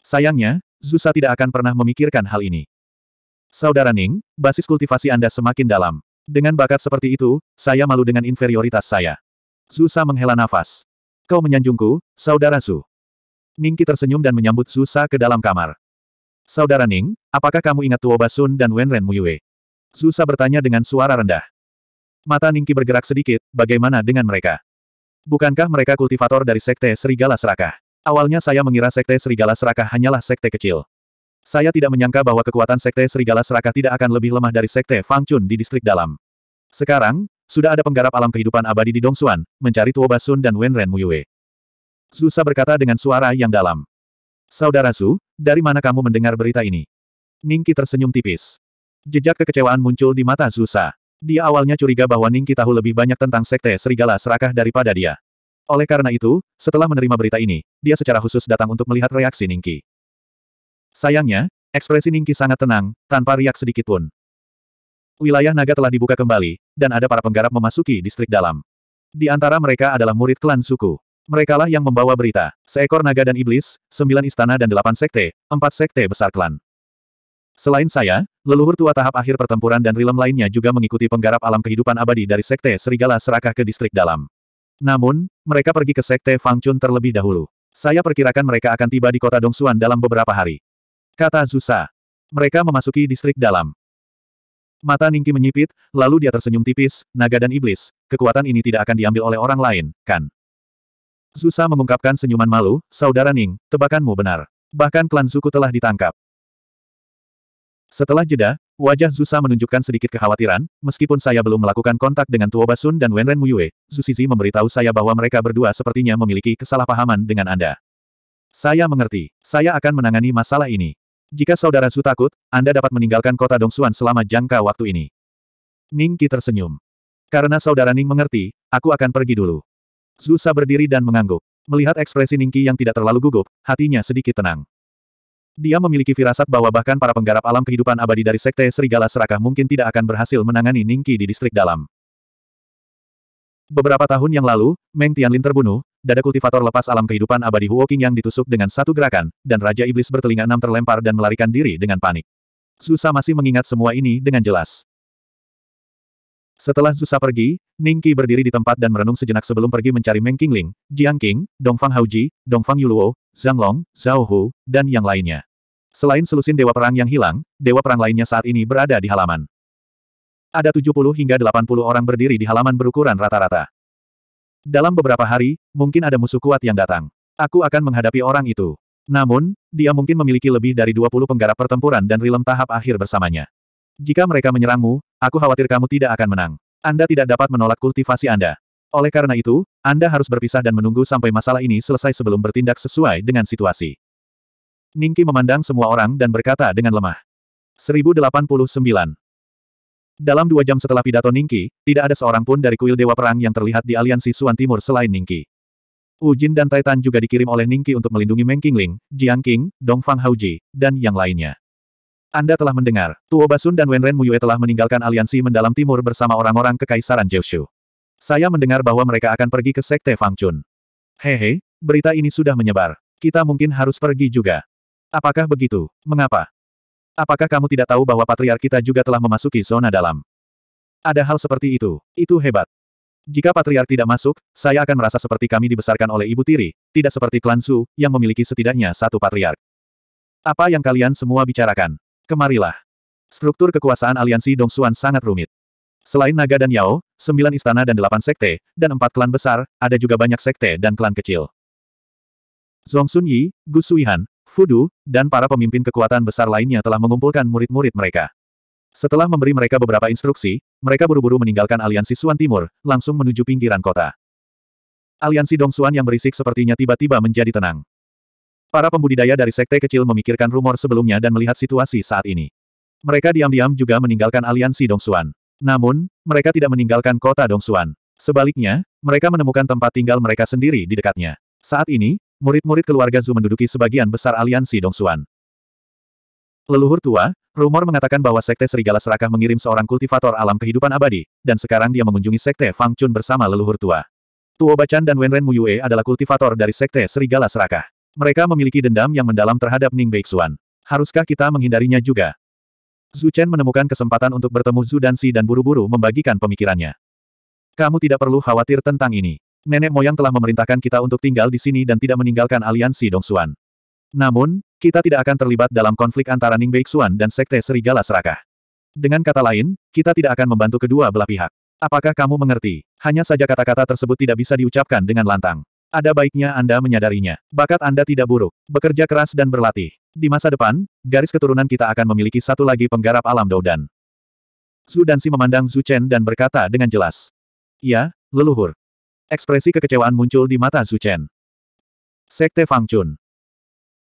Sayangnya, Zusa tidak akan pernah memikirkan hal ini. Saudara Ning, basis kultivasi Anda semakin dalam. Dengan bakat seperti itu, saya malu dengan inferioritas saya. Zusa menghela nafas. Kau menyanjungku, saudara Su. Ningki tersenyum dan menyambut Zusa ke dalam kamar. Saudara Ning, apakah kamu ingat Tuo Basun dan Wenren Muyue? Susa bertanya dengan suara rendah. Mata Ningki bergerak sedikit, bagaimana dengan mereka? Bukankah mereka kultivator dari Sekte Serigala Serakah? Awalnya saya mengira Sekte Serigala Serakah hanyalah Sekte kecil. Saya tidak menyangka bahwa kekuatan Sekte Serigala Serakah tidak akan lebih lemah dari Sekte Fang Chun di distrik dalam. Sekarang, sudah ada penggarap alam kehidupan abadi di Dongsuan, mencari Tuo Basun dan Wenren Muyue. Susa berkata dengan suara yang dalam. Saudara Su, dari mana kamu mendengar berita ini? Ningki tersenyum tipis. Jejak kekecewaan muncul di mata Zusa. Dia awalnya curiga bahwa Ningki tahu lebih banyak tentang Sekte Serigala Serakah daripada dia. Oleh karena itu, setelah menerima berita ini, dia secara khusus datang untuk melihat reaksi Ningki. Sayangnya, ekspresi Ningki sangat tenang, tanpa riak sedikitpun. Wilayah naga telah dibuka kembali, dan ada para penggarap memasuki distrik dalam. Di antara mereka adalah murid klan suku. Merekalah yang membawa berita, seekor naga dan iblis, sembilan istana dan delapan sekte, empat sekte besar klan. Selain saya, leluhur tua tahap akhir pertempuran dan rilem lainnya juga mengikuti penggarap alam kehidupan abadi dari Sekte Serigala serakah ke distrik dalam. Namun, mereka pergi ke Sekte Fang Chun terlebih dahulu. Saya perkirakan mereka akan tiba di kota Dongsuan dalam beberapa hari. Kata Zusa. Mereka memasuki distrik dalam. Mata Ningki menyipit, lalu dia tersenyum tipis, naga dan iblis, kekuatan ini tidak akan diambil oleh orang lain, kan? Zusa mengungkapkan senyuman malu, saudara Ning, tebakanmu benar. Bahkan klan suku telah ditangkap. Setelah jeda, wajah Zusa menunjukkan sedikit kekhawatiran, meskipun saya belum melakukan kontak dengan Tuo Basun dan Wenren Muyue, Zusizi memberitahu saya bahwa mereka berdua sepertinya memiliki kesalahpahaman dengan Anda. Saya mengerti, saya akan menangani masalah ini. Jika saudara Su takut, Anda dapat meninggalkan kota Dongsuan selama jangka waktu ini. Ning tersenyum. Karena saudara Ning mengerti, aku akan pergi dulu. Zusa berdiri dan mengangguk. Melihat ekspresi Ningki yang tidak terlalu gugup, hatinya sedikit tenang. Dia memiliki firasat bahwa bahkan para penggarap alam kehidupan abadi dari Sekte Serigala Serakah mungkin tidak akan berhasil menangani Ningki di distrik dalam. Beberapa tahun yang lalu, Meng Tianlin terbunuh, dada kultivator lepas alam kehidupan abadi Huoking yang ditusuk dengan satu gerakan, dan Raja Iblis bertelinga enam terlempar dan melarikan diri dengan panik. Zusa masih mengingat semua ini dengan jelas. Setelah Zusa pergi, Ningqi berdiri di tempat dan merenung sejenak sebelum pergi mencari Meng Qingling, Jiang Qing, Dongfang Haoji, Dongfang Yuluo, Zhang Long, Zhao Hu, dan yang lainnya. Selain selusin dewa perang yang hilang, dewa perang lainnya saat ini berada di halaman. Ada 70 hingga 80 orang berdiri di halaman berukuran rata-rata. Dalam beberapa hari, mungkin ada musuh kuat yang datang. Aku akan menghadapi orang itu. Namun, dia mungkin memiliki lebih dari 20 penggarap pertempuran dan rilem tahap akhir bersamanya. Jika mereka menyerangmu, aku khawatir kamu tidak akan menang. Anda tidak dapat menolak kultivasi Anda. Oleh karena itu, Anda harus berpisah dan menunggu sampai masalah ini selesai sebelum bertindak sesuai dengan situasi. Ningki memandang semua orang dan berkata dengan lemah. 1089. Dalam dua jam setelah pidato Ningki, tidak ada seorang pun dari kuil Dewa Perang yang terlihat di aliansi Suan Timur selain Ningki. Ujin dan Titan juga dikirim oleh Ningki untuk melindungi Meng Qingling, Jiang Qing, Dongfang Haoji, dan yang lainnya. Anda telah mendengar, Tuo Basun dan Wenren Muyue telah meninggalkan aliansi mendalam timur bersama orang-orang Kekaisaran Jiuzhu. Saya mendengar bahwa mereka akan pergi ke Sekte Fang Chun. Hehe, berita ini sudah menyebar. Kita mungkin harus pergi juga. Apakah begitu? Mengapa? Apakah kamu tidak tahu bahwa patriark kita juga telah memasuki zona dalam? Ada hal seperti itu. Itu hebat. Jika patriark tidak masuk, saya akan merasa seperti kami dibesarkan oleh ibu tiri, tidak seperti klan Su, yang memiliki setidaknya satu patriark. Apa yang kalian semua bicarakan? Kemarilah. Struktur kekuasaan aliansi Dong Xuan sangat rumit. Selain naga dan Yao, sembilan istana dan delapan sekte, dan empat klan besar, ada juga banyak sekte dan klan kecil. Zhong Sunyi, Gu Suihan, Fudu, dan para pemimpin kekuatan besar lainnya telah mengumpulkan murid-murid mereka. Setelah memberi mereka beberapa instruksi, mereka buru-buru meninggalkan aliansi Suan Timur, langsung menuju pinggiran kota. Aliansi Dong Suan yang berisik sepertinya tiba-tiba menjadi tenang. Para pembudidaya dari sekte kecil memikirkan rumor sebelumnya dan melihat situasi saat ini. Mereka diam-diam juga meninggalkan aliansi Dong Suan. Namun, mereka tidak meninggalkan kota Dongsuan. Sebaliknya, mereka menemukan tempat tinggal mereka sendiri di dekatnya. Saat ini, murid-murid keluarga Zhu menduduki sebagian besar aliansi Dongsuan. Leluhur tua, rumor mengatakan bahwa Sekte Serigala Serakah mengirim seorang kultivator alam kehidupan abadi, dan sekarang dia mengunjungi Sekte Fang Chun bersama leluhur tua. Tuo Bacan dan Wenren Muyue adalah kultivator dari Sekte Serigala Serakah. Mereka memiliki dendam yang mendalam terhadap Ning Beixuan. Haruskah kita menghindarinya juga? Zhu Chen menemukan kesempatan untuk bertemu Zhu Si dan buru-buru membagikan pemikirannya. Kamu tidak perlu khawatir tentang ini. Nenek moyang telah memerintahkan kita untuk tinggal di sini dan tidak meninggalkan aliansi Dongsuan. Namun, kita tidak akan terlibat dalam konflik antara Ning Xuan dan Sekte Serigala Serakah. Dengan kata lain, kita tidak akan membantu kedua belah pihak. Apakah kamu mengerti? Hanya saja kata-kata tersebut tidak bisa diucapkan dengan lantang. Ada baiknya Anda menyadarinya. Bakat Anda tidak buruk. Bekerja keras dan berlatih. Di masa depan, garis keturunan kita akan memiliki satu lagi penggarap alam Doudan. Su memandang Zhu Chen dan berkata dengan jelas. Ya, leluhur. Ekspresi kekecewaan muncul di mata Zhu Chen. Sekte Fang Chun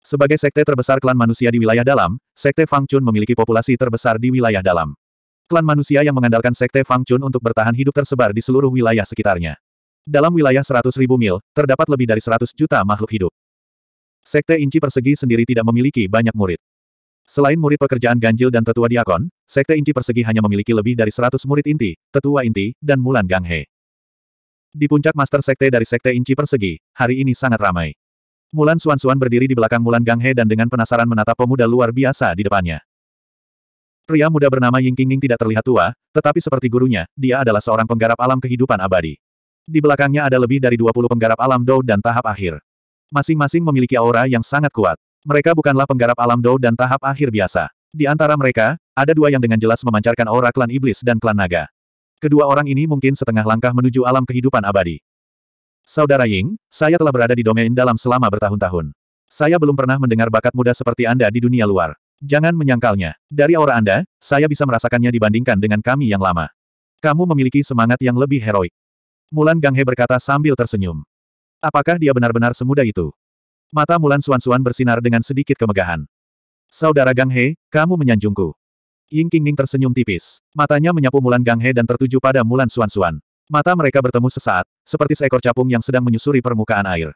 Sebagai sekte terbesar klan manusia di wilayah dalam, Sekte Fang Chun memiliki populasi terbesar di wilayah dalam. Klan manusia yang mengandalkan Sekte Fang Chun untuk bertahan hidup tersebar di seluruh wilayah sekitarnya. Dalam wilayah 100.000 mil, terdapat lebih dari 100 juta makhluk hidup. Sekte Inci Persegi sendiri tidak memiliki banyak murid. Selain murid pekerjaan ganjil dan tetua diakon, Sekte Inci Persegi hanya memiliki lebih dari 100 murid inti, tetua inti, dan Mulan Ganghe. Di puncak master sekte dari Sekte Inci Persegi, hari ini sangat ramai. Mulan Suan-Suan berdiri di belakang Mulan Ganghe dan dengan penasaran menatap pemuda luar biasa di depannya. Pria muda bernama Ying Qingning tidak terlihat tua, tetapi seperti gurunya, dia adalah seorang penggarap alam kehidupan abadi. Di belakangnya ada lebih dari 20 penggarap alam Dou dan tahap akhir. Masing-masing memiliki aura yang sangat kuat. Mereka bukanlah penggarap alam Dou dan tahap akhir biasa. Di antara mereka, ada dua yang dengan jelas memancarkan aura klan iblis dan klan naga. Kedua orang ini mungkin setengah langkah menuju alam kehidupan abadi. Saudara Ying, saya telah berada di domain dalam selama bertahun-tahun. Saya belum pernah mendengar bakat muda seperti Anda di dunia luar. Jangan menyangkalnya. Dari aura Anda, saya bisa merasakannya dibandingkan dengan kami yang lama. Kamu memiliki semangat yang lebih heroik. Mulan Ganghe berkata sambil tersenyum. Apakah dia benar-benar semudah itu? Mata Mulan Suan-Suan bersinar dengan sedikit kemegahan. Saudara Ganghe, kamu menyanjungku. Ying Qingning tersenyum tipis. Matanya menyapu Mulan Ganghe dan tertuju pada Mulan Suan-Suan. Mata mereka bertemu sesaat, seperti seekor capung yang sedang menyusuri permukaan air.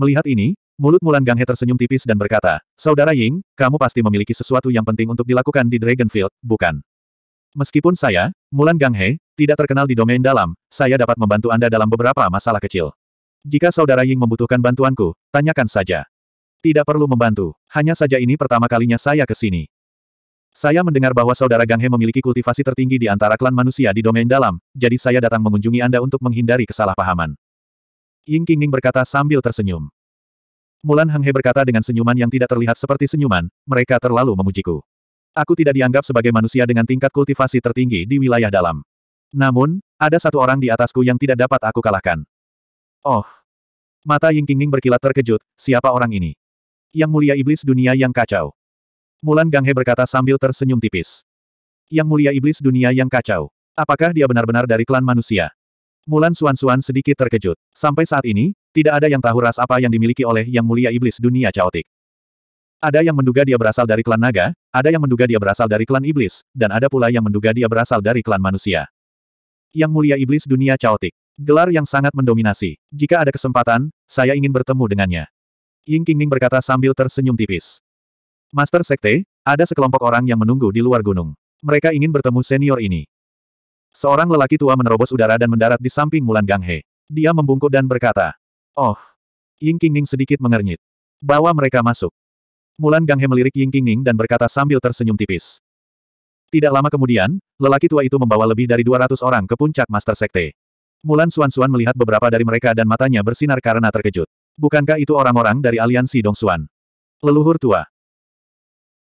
Melihat ini, mulut Mulan Ganghe tersenyum tipis dan berkata, Saudara Ying, kamu pasti memiliki sesuatu yang penting untuk dilakukan di Dragonfield, bukan? Meskipun saya, Mulan Ganghe, tidak terkenal di domain dalam, saya dapat membantu Anda dalam beberapa masalah kecil. Jika Saudara Ying membutuhkan bantuanku, tanyakan saja. Tidak perlu membantu, hanya saja ini pertama kalinya saya ke sini. Saya mendengar bahwa Saudara Ganghe memiliki kultivasi tertinggi di antara klan manusia di domain dalam, jadi saya datang mengunjungi Anda untuk menghindari kesalahpahaman. Ying Qingning berkata sambil tersenyum. Mulan Hanghe berkata dengan senyuman yang tidak terlihat seperti senyuman, mereka terlalu memujiku aku tidak dianggap sebagai manusia dengan tingkat kultivasi tertinggi di wilayah dalam. Namun, ada satu orang di atasku yang tidak dapat aku kalahkan. Oh. Mata Ying Qingning berkilat terkejut, siapa orang ini? Yang mulia iblis dunia yang kacau. Mulan Ganghe berkata sambil tersenyum tipis. Yang mulia iblis dunia yang kacau. Apakah dia benar-benar dari klan manusia? Mulan Suan-Suan sedikit terkejut. Sampai saat ini, tidak ada yang tahu ras apa yang dimiliki oleh Yang Mulia Iblis Dunia Caotik. Ada yang menduga dia berasal dari klan naga, ada yang menduga dia berasal dari klan iblis, dan ada pula yang menduga dia berasal dari klan manusia. Yang mulia iblis dunia caotik. Gelar yang sangat mendominasi. Jika ada kesempatan, saya ingin bertemu dengannya. Ying Qingning berkata sambil tersenyum tipis. Master Sekte, ada sekelompok orang yang menunggu di luar gunung. Mereka ingin bertemu senior ini. Seorang lelaki tua menerobos udara dan mendarat di samping Mulan Ganghe. Dia membungkuk dan berkata, Oh. Ying Qingning sedikit mengernyit. Bawa mereka masuk. Mulan Ganghe melirik Ying Qingning dan berkata sambil tersenyum tipis. Tidak lama kemudian, lelaki tua itu membawa lebih dari 200 orang ke puncak Master Sekte. Mulan Suan-Suan melihat beberapa dari mereka dan matanya bersinar karena terkejut. Bukankah itu orang-orang dari aliansi Dong Suan? Leluhur tua.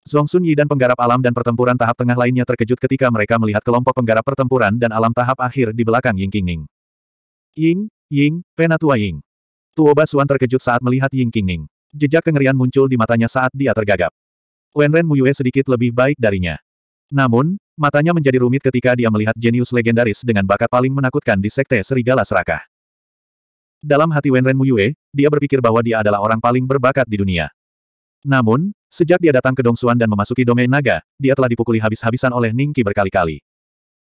Sun Yi dan penggarap alam dan pertempuran tahap tengah lainnya terkejut ketika mereka melihat kelompok penggarap pertempuran dan alam tahap akhir di belakang Ying Qingning. Ying, Ying, Penatua Ying. Tuoba Suan terkejut saat melihat Ying Qingning. Jejak kengerian muncul di matanya saat dia tergagap. Wenren Muyue sedikit lebih baik darinya. Namun, matanya menjadi rumit ketika dia melihat jenius legendaris dengan bakat paling menakutkan di Sekte Serigala Serakah. Dalam hati Wenren Muyue, dia berpikir bahwa dia adalah orang paling berbakat di dunia. Namun, sejak dia datang ke Dongsuan dan memasuki domain naga, dia telah dipukuli habis-habisan oleh Ningki berkali-kali.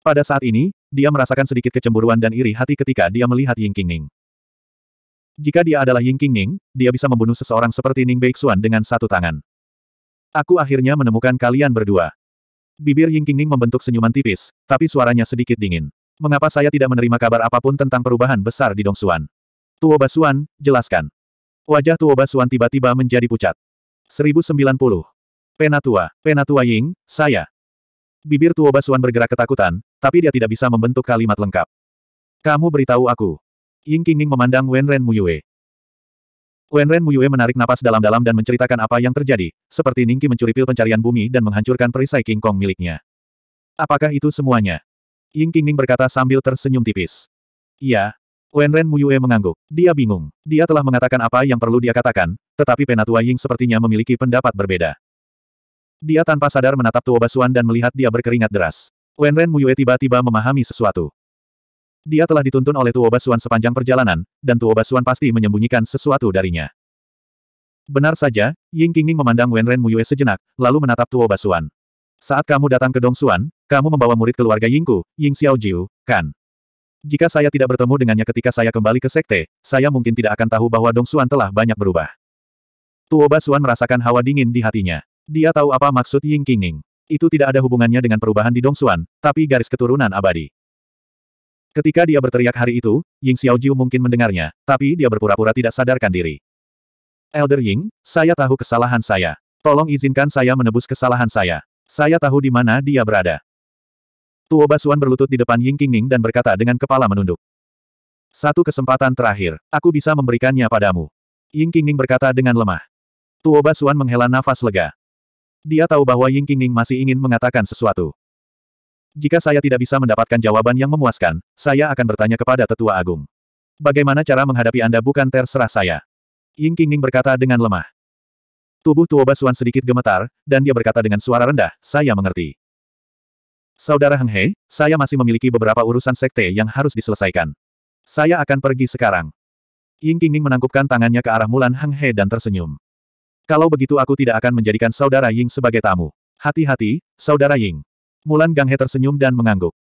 Pada saat ini, dia merasakan sedikit kecemburuan dan iri hati ketika dia melihat Ying Qingning. Jika dia adalah Ying King Ning, dia bisa membunuh seseorang seperti Ning Beixuan dengan satu tangan. Aku akhirnya menemukan kalian berdua. Bibir Ying King Ning membentuk senyuman tipis, tapi suaranya sedikit dingin. Mengapa saya tidak menerima kabar apapun tentang perubahan besar di Dongsuan? Tuo Basuan, jelaskan. Wajah Tuo Basuan tiba-tiba menjadi pucat. 1090. Penatua, Penatua Ying, saya. Bibir Tuo Basuan bergerak ketakutan, tapi dia tidak bisa membentuk kalimat lengkap. Kamu beritahu aku, Ying Qingning memandang Wen Ren Muyue. Wen Ren Muyue menarik napas dalam-dalam dan menceritakan apa yang terjadi, seperti Ningki mencuri pil pencarian bumi dan menghancurkan perisai King Kong miliknya. Apakah itu semuanya? Ying Qingning berkata sambil tersenyum tipis. Iya. Wen Ren Muyue mengangguk. Dia bingung. Dia telah mengatakan apa yang perlu dia katakan, tetapi Penatua Ying sepertinya memiliki pendapat berbeda. Dia tanpa sadar menatap Tuo Basuan dan melihat dia berkeringat deras. Wen Ren Muyue tiba-tiba memahami sesuatu. Dia telah dituntun oleh Tuoba Basuan sepanjang perjalanan, dan Tuoba Basuan pasti menyembunyikan sesuatu darinya. Benar saja, Ying Qingning memandang Wenren Muyue sejenak, lalu menatap Tuoba Basuan. Saat kamu datang ke Dong Suan, kamu membawa murid keluarga Yingku, Ying Xiaojiu, kan? Jika saya tidak bertemu dengannya ketika saya kembali ke sekte, saya mungkin tidak akan tahu bahwa Dong Suan telah banyak berubah. Tuoba Basuan merasakan hawa dingin di hatinya. Dia tahu apa maksud Ying Qingning. Itu tidak ada hubungannya dengan perubahan di Dong Suan, tapi garis keturunan abadi. Ketika dia berteriak hari itu, Ying Xiaojiu mungkin mendengarnya, tapi dia berpura-pura tidak sadarkan diri. Elder Ying, saya tahu kesalahan saya. Tolong izinkan saya menebus kesalahan saya. Saya tahu di mana dia berada. Tuo Basuan berlutut di depan Ying Qingning dan berkata dengan kepala menunduk. Satu kesempatan terakhir, aku bisa memberikannya padamu. Ying Qingning berkata dengan lemah. Tuo Basuan menghela nafas lega. Dia tahu bahwa Ying Qingning masih ingin mengatakan sesuatu. Jika saya tidak bisa mendapatkan jawaban yang memuaskan, saya akan bertanya kepada tetua agung. Bagaimana cara menghadapi Anda bukan terserah saya. Ying Qingning berkata dengan lemah. Tubuh Tuoba Suan sedikit gemetar, dan dia berkata dengan suara rendah, saya mengerti. Saudara Heng He, saya masih memiliki beberapa urusan sekte yang harus diselesaikan. Saya akan pergi sekarang. Ying Qingning menangkupkan tangannya ke arah Mulan Heng He dan tersenyum. Kalau begitu aku tidak akan menjadikan saudara Ying sebagai tamu. Hati-hati, saudara Ying. Mulan Gang He tersenyum dan mengangguk.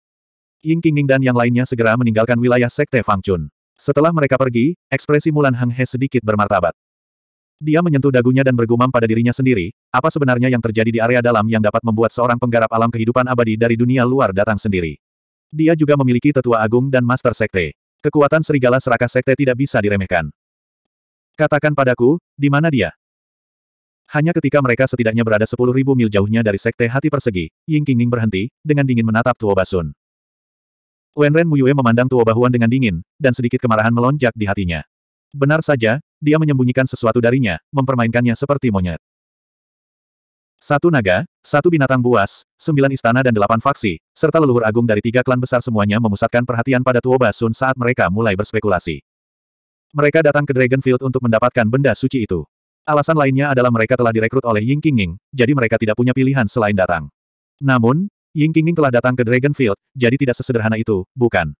Ying Qingning dan yang lainnya segera meninggalkan wilayah Sekte Fang Chun. Setelah mereka pergi, ekspresi Mulan He sedikit bermartabat. Dia menyentuh dagunya dan bergumam pada dirinya sendiri, apa sebenarnya yang terjadi di area dalam yang dapat membuat seorang penggarap alam kehidupan abadi dari dunia luar datang sendiri. Dia juga memiliki tetua agung dan master sekte. Kekuatan serigala serakah sekte tidak bisa diremehkan. Katakan padaku, di mana dia? Hanya ketika mereka setidaknya berada sepuluh ribu mil jauhnya dari sekte hati persegi, Ying Qingning berhenti, dengan dingin menatap Tuo Basun. Wenren Muyue memandang Tuo Bahuan dengan dingin, dan sedikit kemarahan melonjak di hatinya. Benar saja, dia menyembunyikan sesuatu darinya, mempermainkannya seperti monyet. Satu naga, satu binatang buas, sembilan istana dan delapan faksi, serta leluhur agung dari tiga klan besar semuanya memusatkan perhatian pada Tuo Basun saat mereka mulai berspekulasi. Mereka datang ke Dragonfield untuk mendapatkan benda suci itu. Alasan lainnya adalah mereka telah direkrut oleh Ying Qingning, jadi mereka tidak punya pilihan selain datang. Namun, Ying Qingning telah datang ke Dragonfield, jadi tidak sesederhana itu, bukan?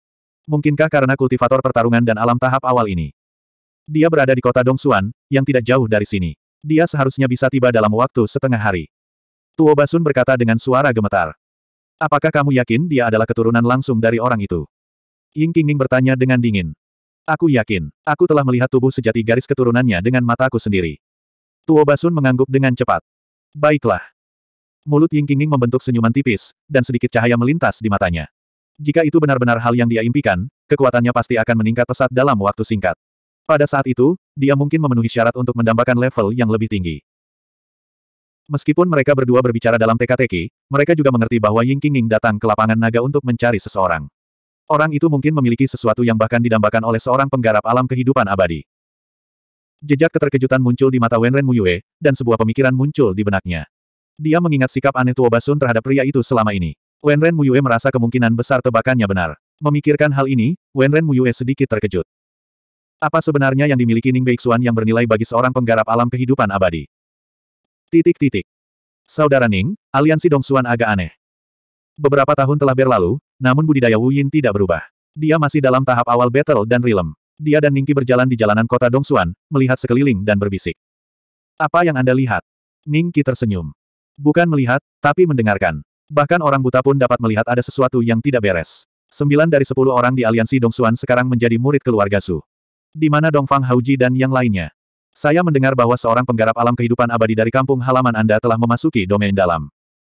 Mungkinkah karena kultivator pertarungan dan alam tahap awal ini? Dia berada di kota Dongsuan, yang tidak jauh dari sini. Dia seharusnya bisa tiba dalam waktu setengah hari. Tuo Basun berkata dengan suara gemetar. Apakah kamu yakin dia adalah keturunan langsung dari orang itu? Ying Qingning bertanya dengan dingin. Aku yakin, aku telah melihat tubuh sejati garis keturunannya dengan mataku sendiri. Tuo Basun mengangguk dengan cepat. Baiklah. Mulut Ying Qingning membentuk senyuman tipis, dan sedikit cahaya melintas di matanya. Jika itu benar-benar hal yang dia impikan, kekuatannya pasti akan meningkat pesat dalam waktu singkat. Pada saat itu, dia mungkin memenuhi syarat untuk mendambakan level yang lebih tinggi. Meskipun mereka berdua berbicara dalam teka-teki, mereka juga mengerti bahwa Ying Qingning datang ke lapangan naga untuk mencari seseorang. Orang itu mungkin memiliki sesuatu yang bahkan didambakan oleh seorang penggarap alam kehidupan abadi. Jejak keterkejutan muncul di mata Wenren Muyue, dan sebuah pemikiran muncul di benaknya. Dia mengingat sikap aneh Tuo Basun terhadap pria itu selama ini. Wenren Muyue merasa kemungkinan besar tebakannya benar. Memikirkan hal ini, Wenren Muyue sedikit terkejut. Apa sebenarnya yang dimiliki Ning Beixuan yang bernilai bagi seorang penggarap alam kehidupan abadi? Titik-titik. Saudara Ning, aliansi Dongsuan agak aneh. Beberapa tahun telah berlalu, namun budidaya Wu Yin tidak berubah. Dia masih dalam tahap awal battle dan realm. Dia dan Ningki berjalan di jalanan kota Dongsuan, melihat sekeliling dan berbisik. Apa yang Anda lihat? Ningki tersenyum. Bukan melihat, tapi mendengarkan. Bahkan orang buta pun dapat melihat ada sesuatu yang tidak beres. Sembilan dari sepuluh orang di aliansi Dongsuan sekarang menjadi murid keluarga Su. Di mana Dongfang Hauji dan yang lainnya? Saya mendengar bahwa seorang penggarap alam kehidupan abadi dari kampung halaman Anda telah memasuki domain dalam.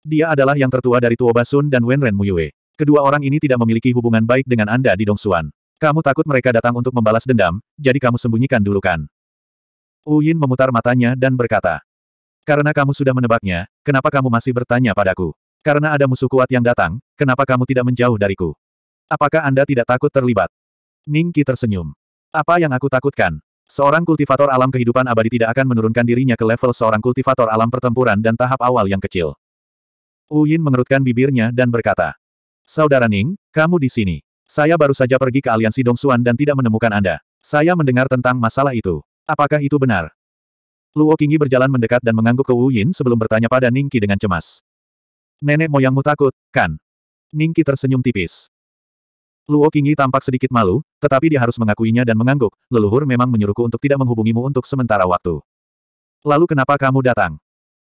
Dia adalah yang tertua dari Tuoba Sun dan Wenren Muyue. Kedua orang ini tidak memiliki hubungan baik dengan Anda di Dongsuan. Kamu takut mereka datang untuk membalas dendam, jadi kamu sembunyikan dulu kan? Uyin memutar matanya dan berkata, Karena kamu sudah menebaknya, kenapa kamu masih bertanya padaku? Karena ada musuh kuat yang datang, kenapa kamu tidak menjauh dariku? Apakah Anda tidak takut terlibat? Ningki tersenyum. Apa yang aku takutkan? Seorang kultivator alam kehidupan abadi tidak akan menurunkan dirinya ke level seorang kultivator alam pertempuran dan tahap awal yang kecil. Uyin mengerutkan bibirnya dan berkata, Saudara Ning, kamu di sini. Saya baru saja pergi ke aliansi Dongsuan dan tidak menemukan Anda. Saya mendengar tentang masalah itu. Apakah itu benar? Luo Qingyi berjalan mendekat dan mengangguk ke Wu Yin sebelum bertanya pada Ningki dengan cemas. Nenek moyangmu takut, kan? Ningki tersenyum tipis. Luo Qingyi tampak sedikit malu, tetapi dia harus mengakuinya dan mengangguk, leluhur memang menyuruhku untuk tidak menghubungimu untuk sementara waktu. Lalu kenapa kamu datang?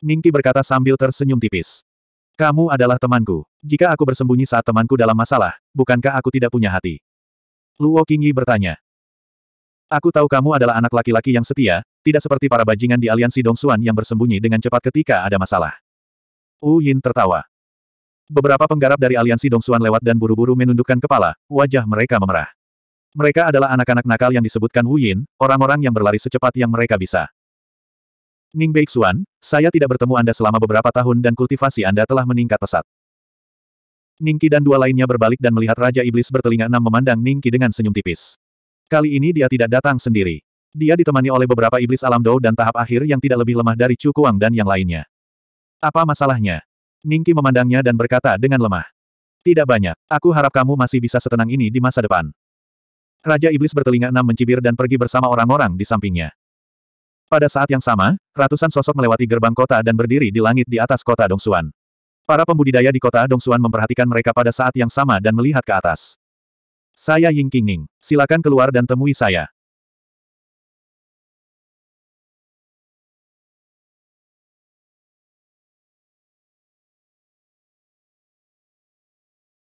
Ningki berkata sambil tersenyum tipis. Kamu adalah temanku. Jika aku bersembunyi saat temanku dalam masalah, bukankah aku tidak punya hati? Luo Qingyi bertanya. Aku tahu kamu adalah anak laki-laki yang setia, tidak seperti para bajingan di aliansi Dongsuan yang bersembunyi dengan cepat ketika ada masalah. Wu Yin tertawa. Beberapa penggarap dari aliansi Dongsuan lewat dan buru-buru menundukkan kepala, wajah mereka memerah. Mereka adalah anak-anak nakal yang disebutkan Wu Yin, orang-orang yang berlari secepat yang mereka bisa. Ning Beixuan, saya tidak bertemu Anda selama beberapa tahun dan kultivasi Anda telah meningkat pesat. Ningki dan dua lainnya berbalik dan melihat Raja Iblis bertelinga enam memandang Ningki dengan senyum tipis. Kali ini dia tidak datang sendiri. Dia ditemani oleh beberapa iblis alam dou dan tahap akhir yang tidak lebih lemah dari Chu Kuang dan yang lainnya. Apa masalahnya? Ningki memandangnya dan berkata dengan lemah. Tidak banyak, aku harap kamu masih bisa setenang ini di masa depan. Raja Iblis bertelinga enam mencibir dan pergi bersama orang-orang di sampingnya. Pada saat yang sama, ratusan sosok melewati gerbang kota dan berdiri di langit di atas kota Dongsuan. Para pembudidaya di kota Dongsuan memperhatikan mereka pada saat yang sama dan melihat ke atas. Saya Ying Qingning, silakan keluar dan temui saya.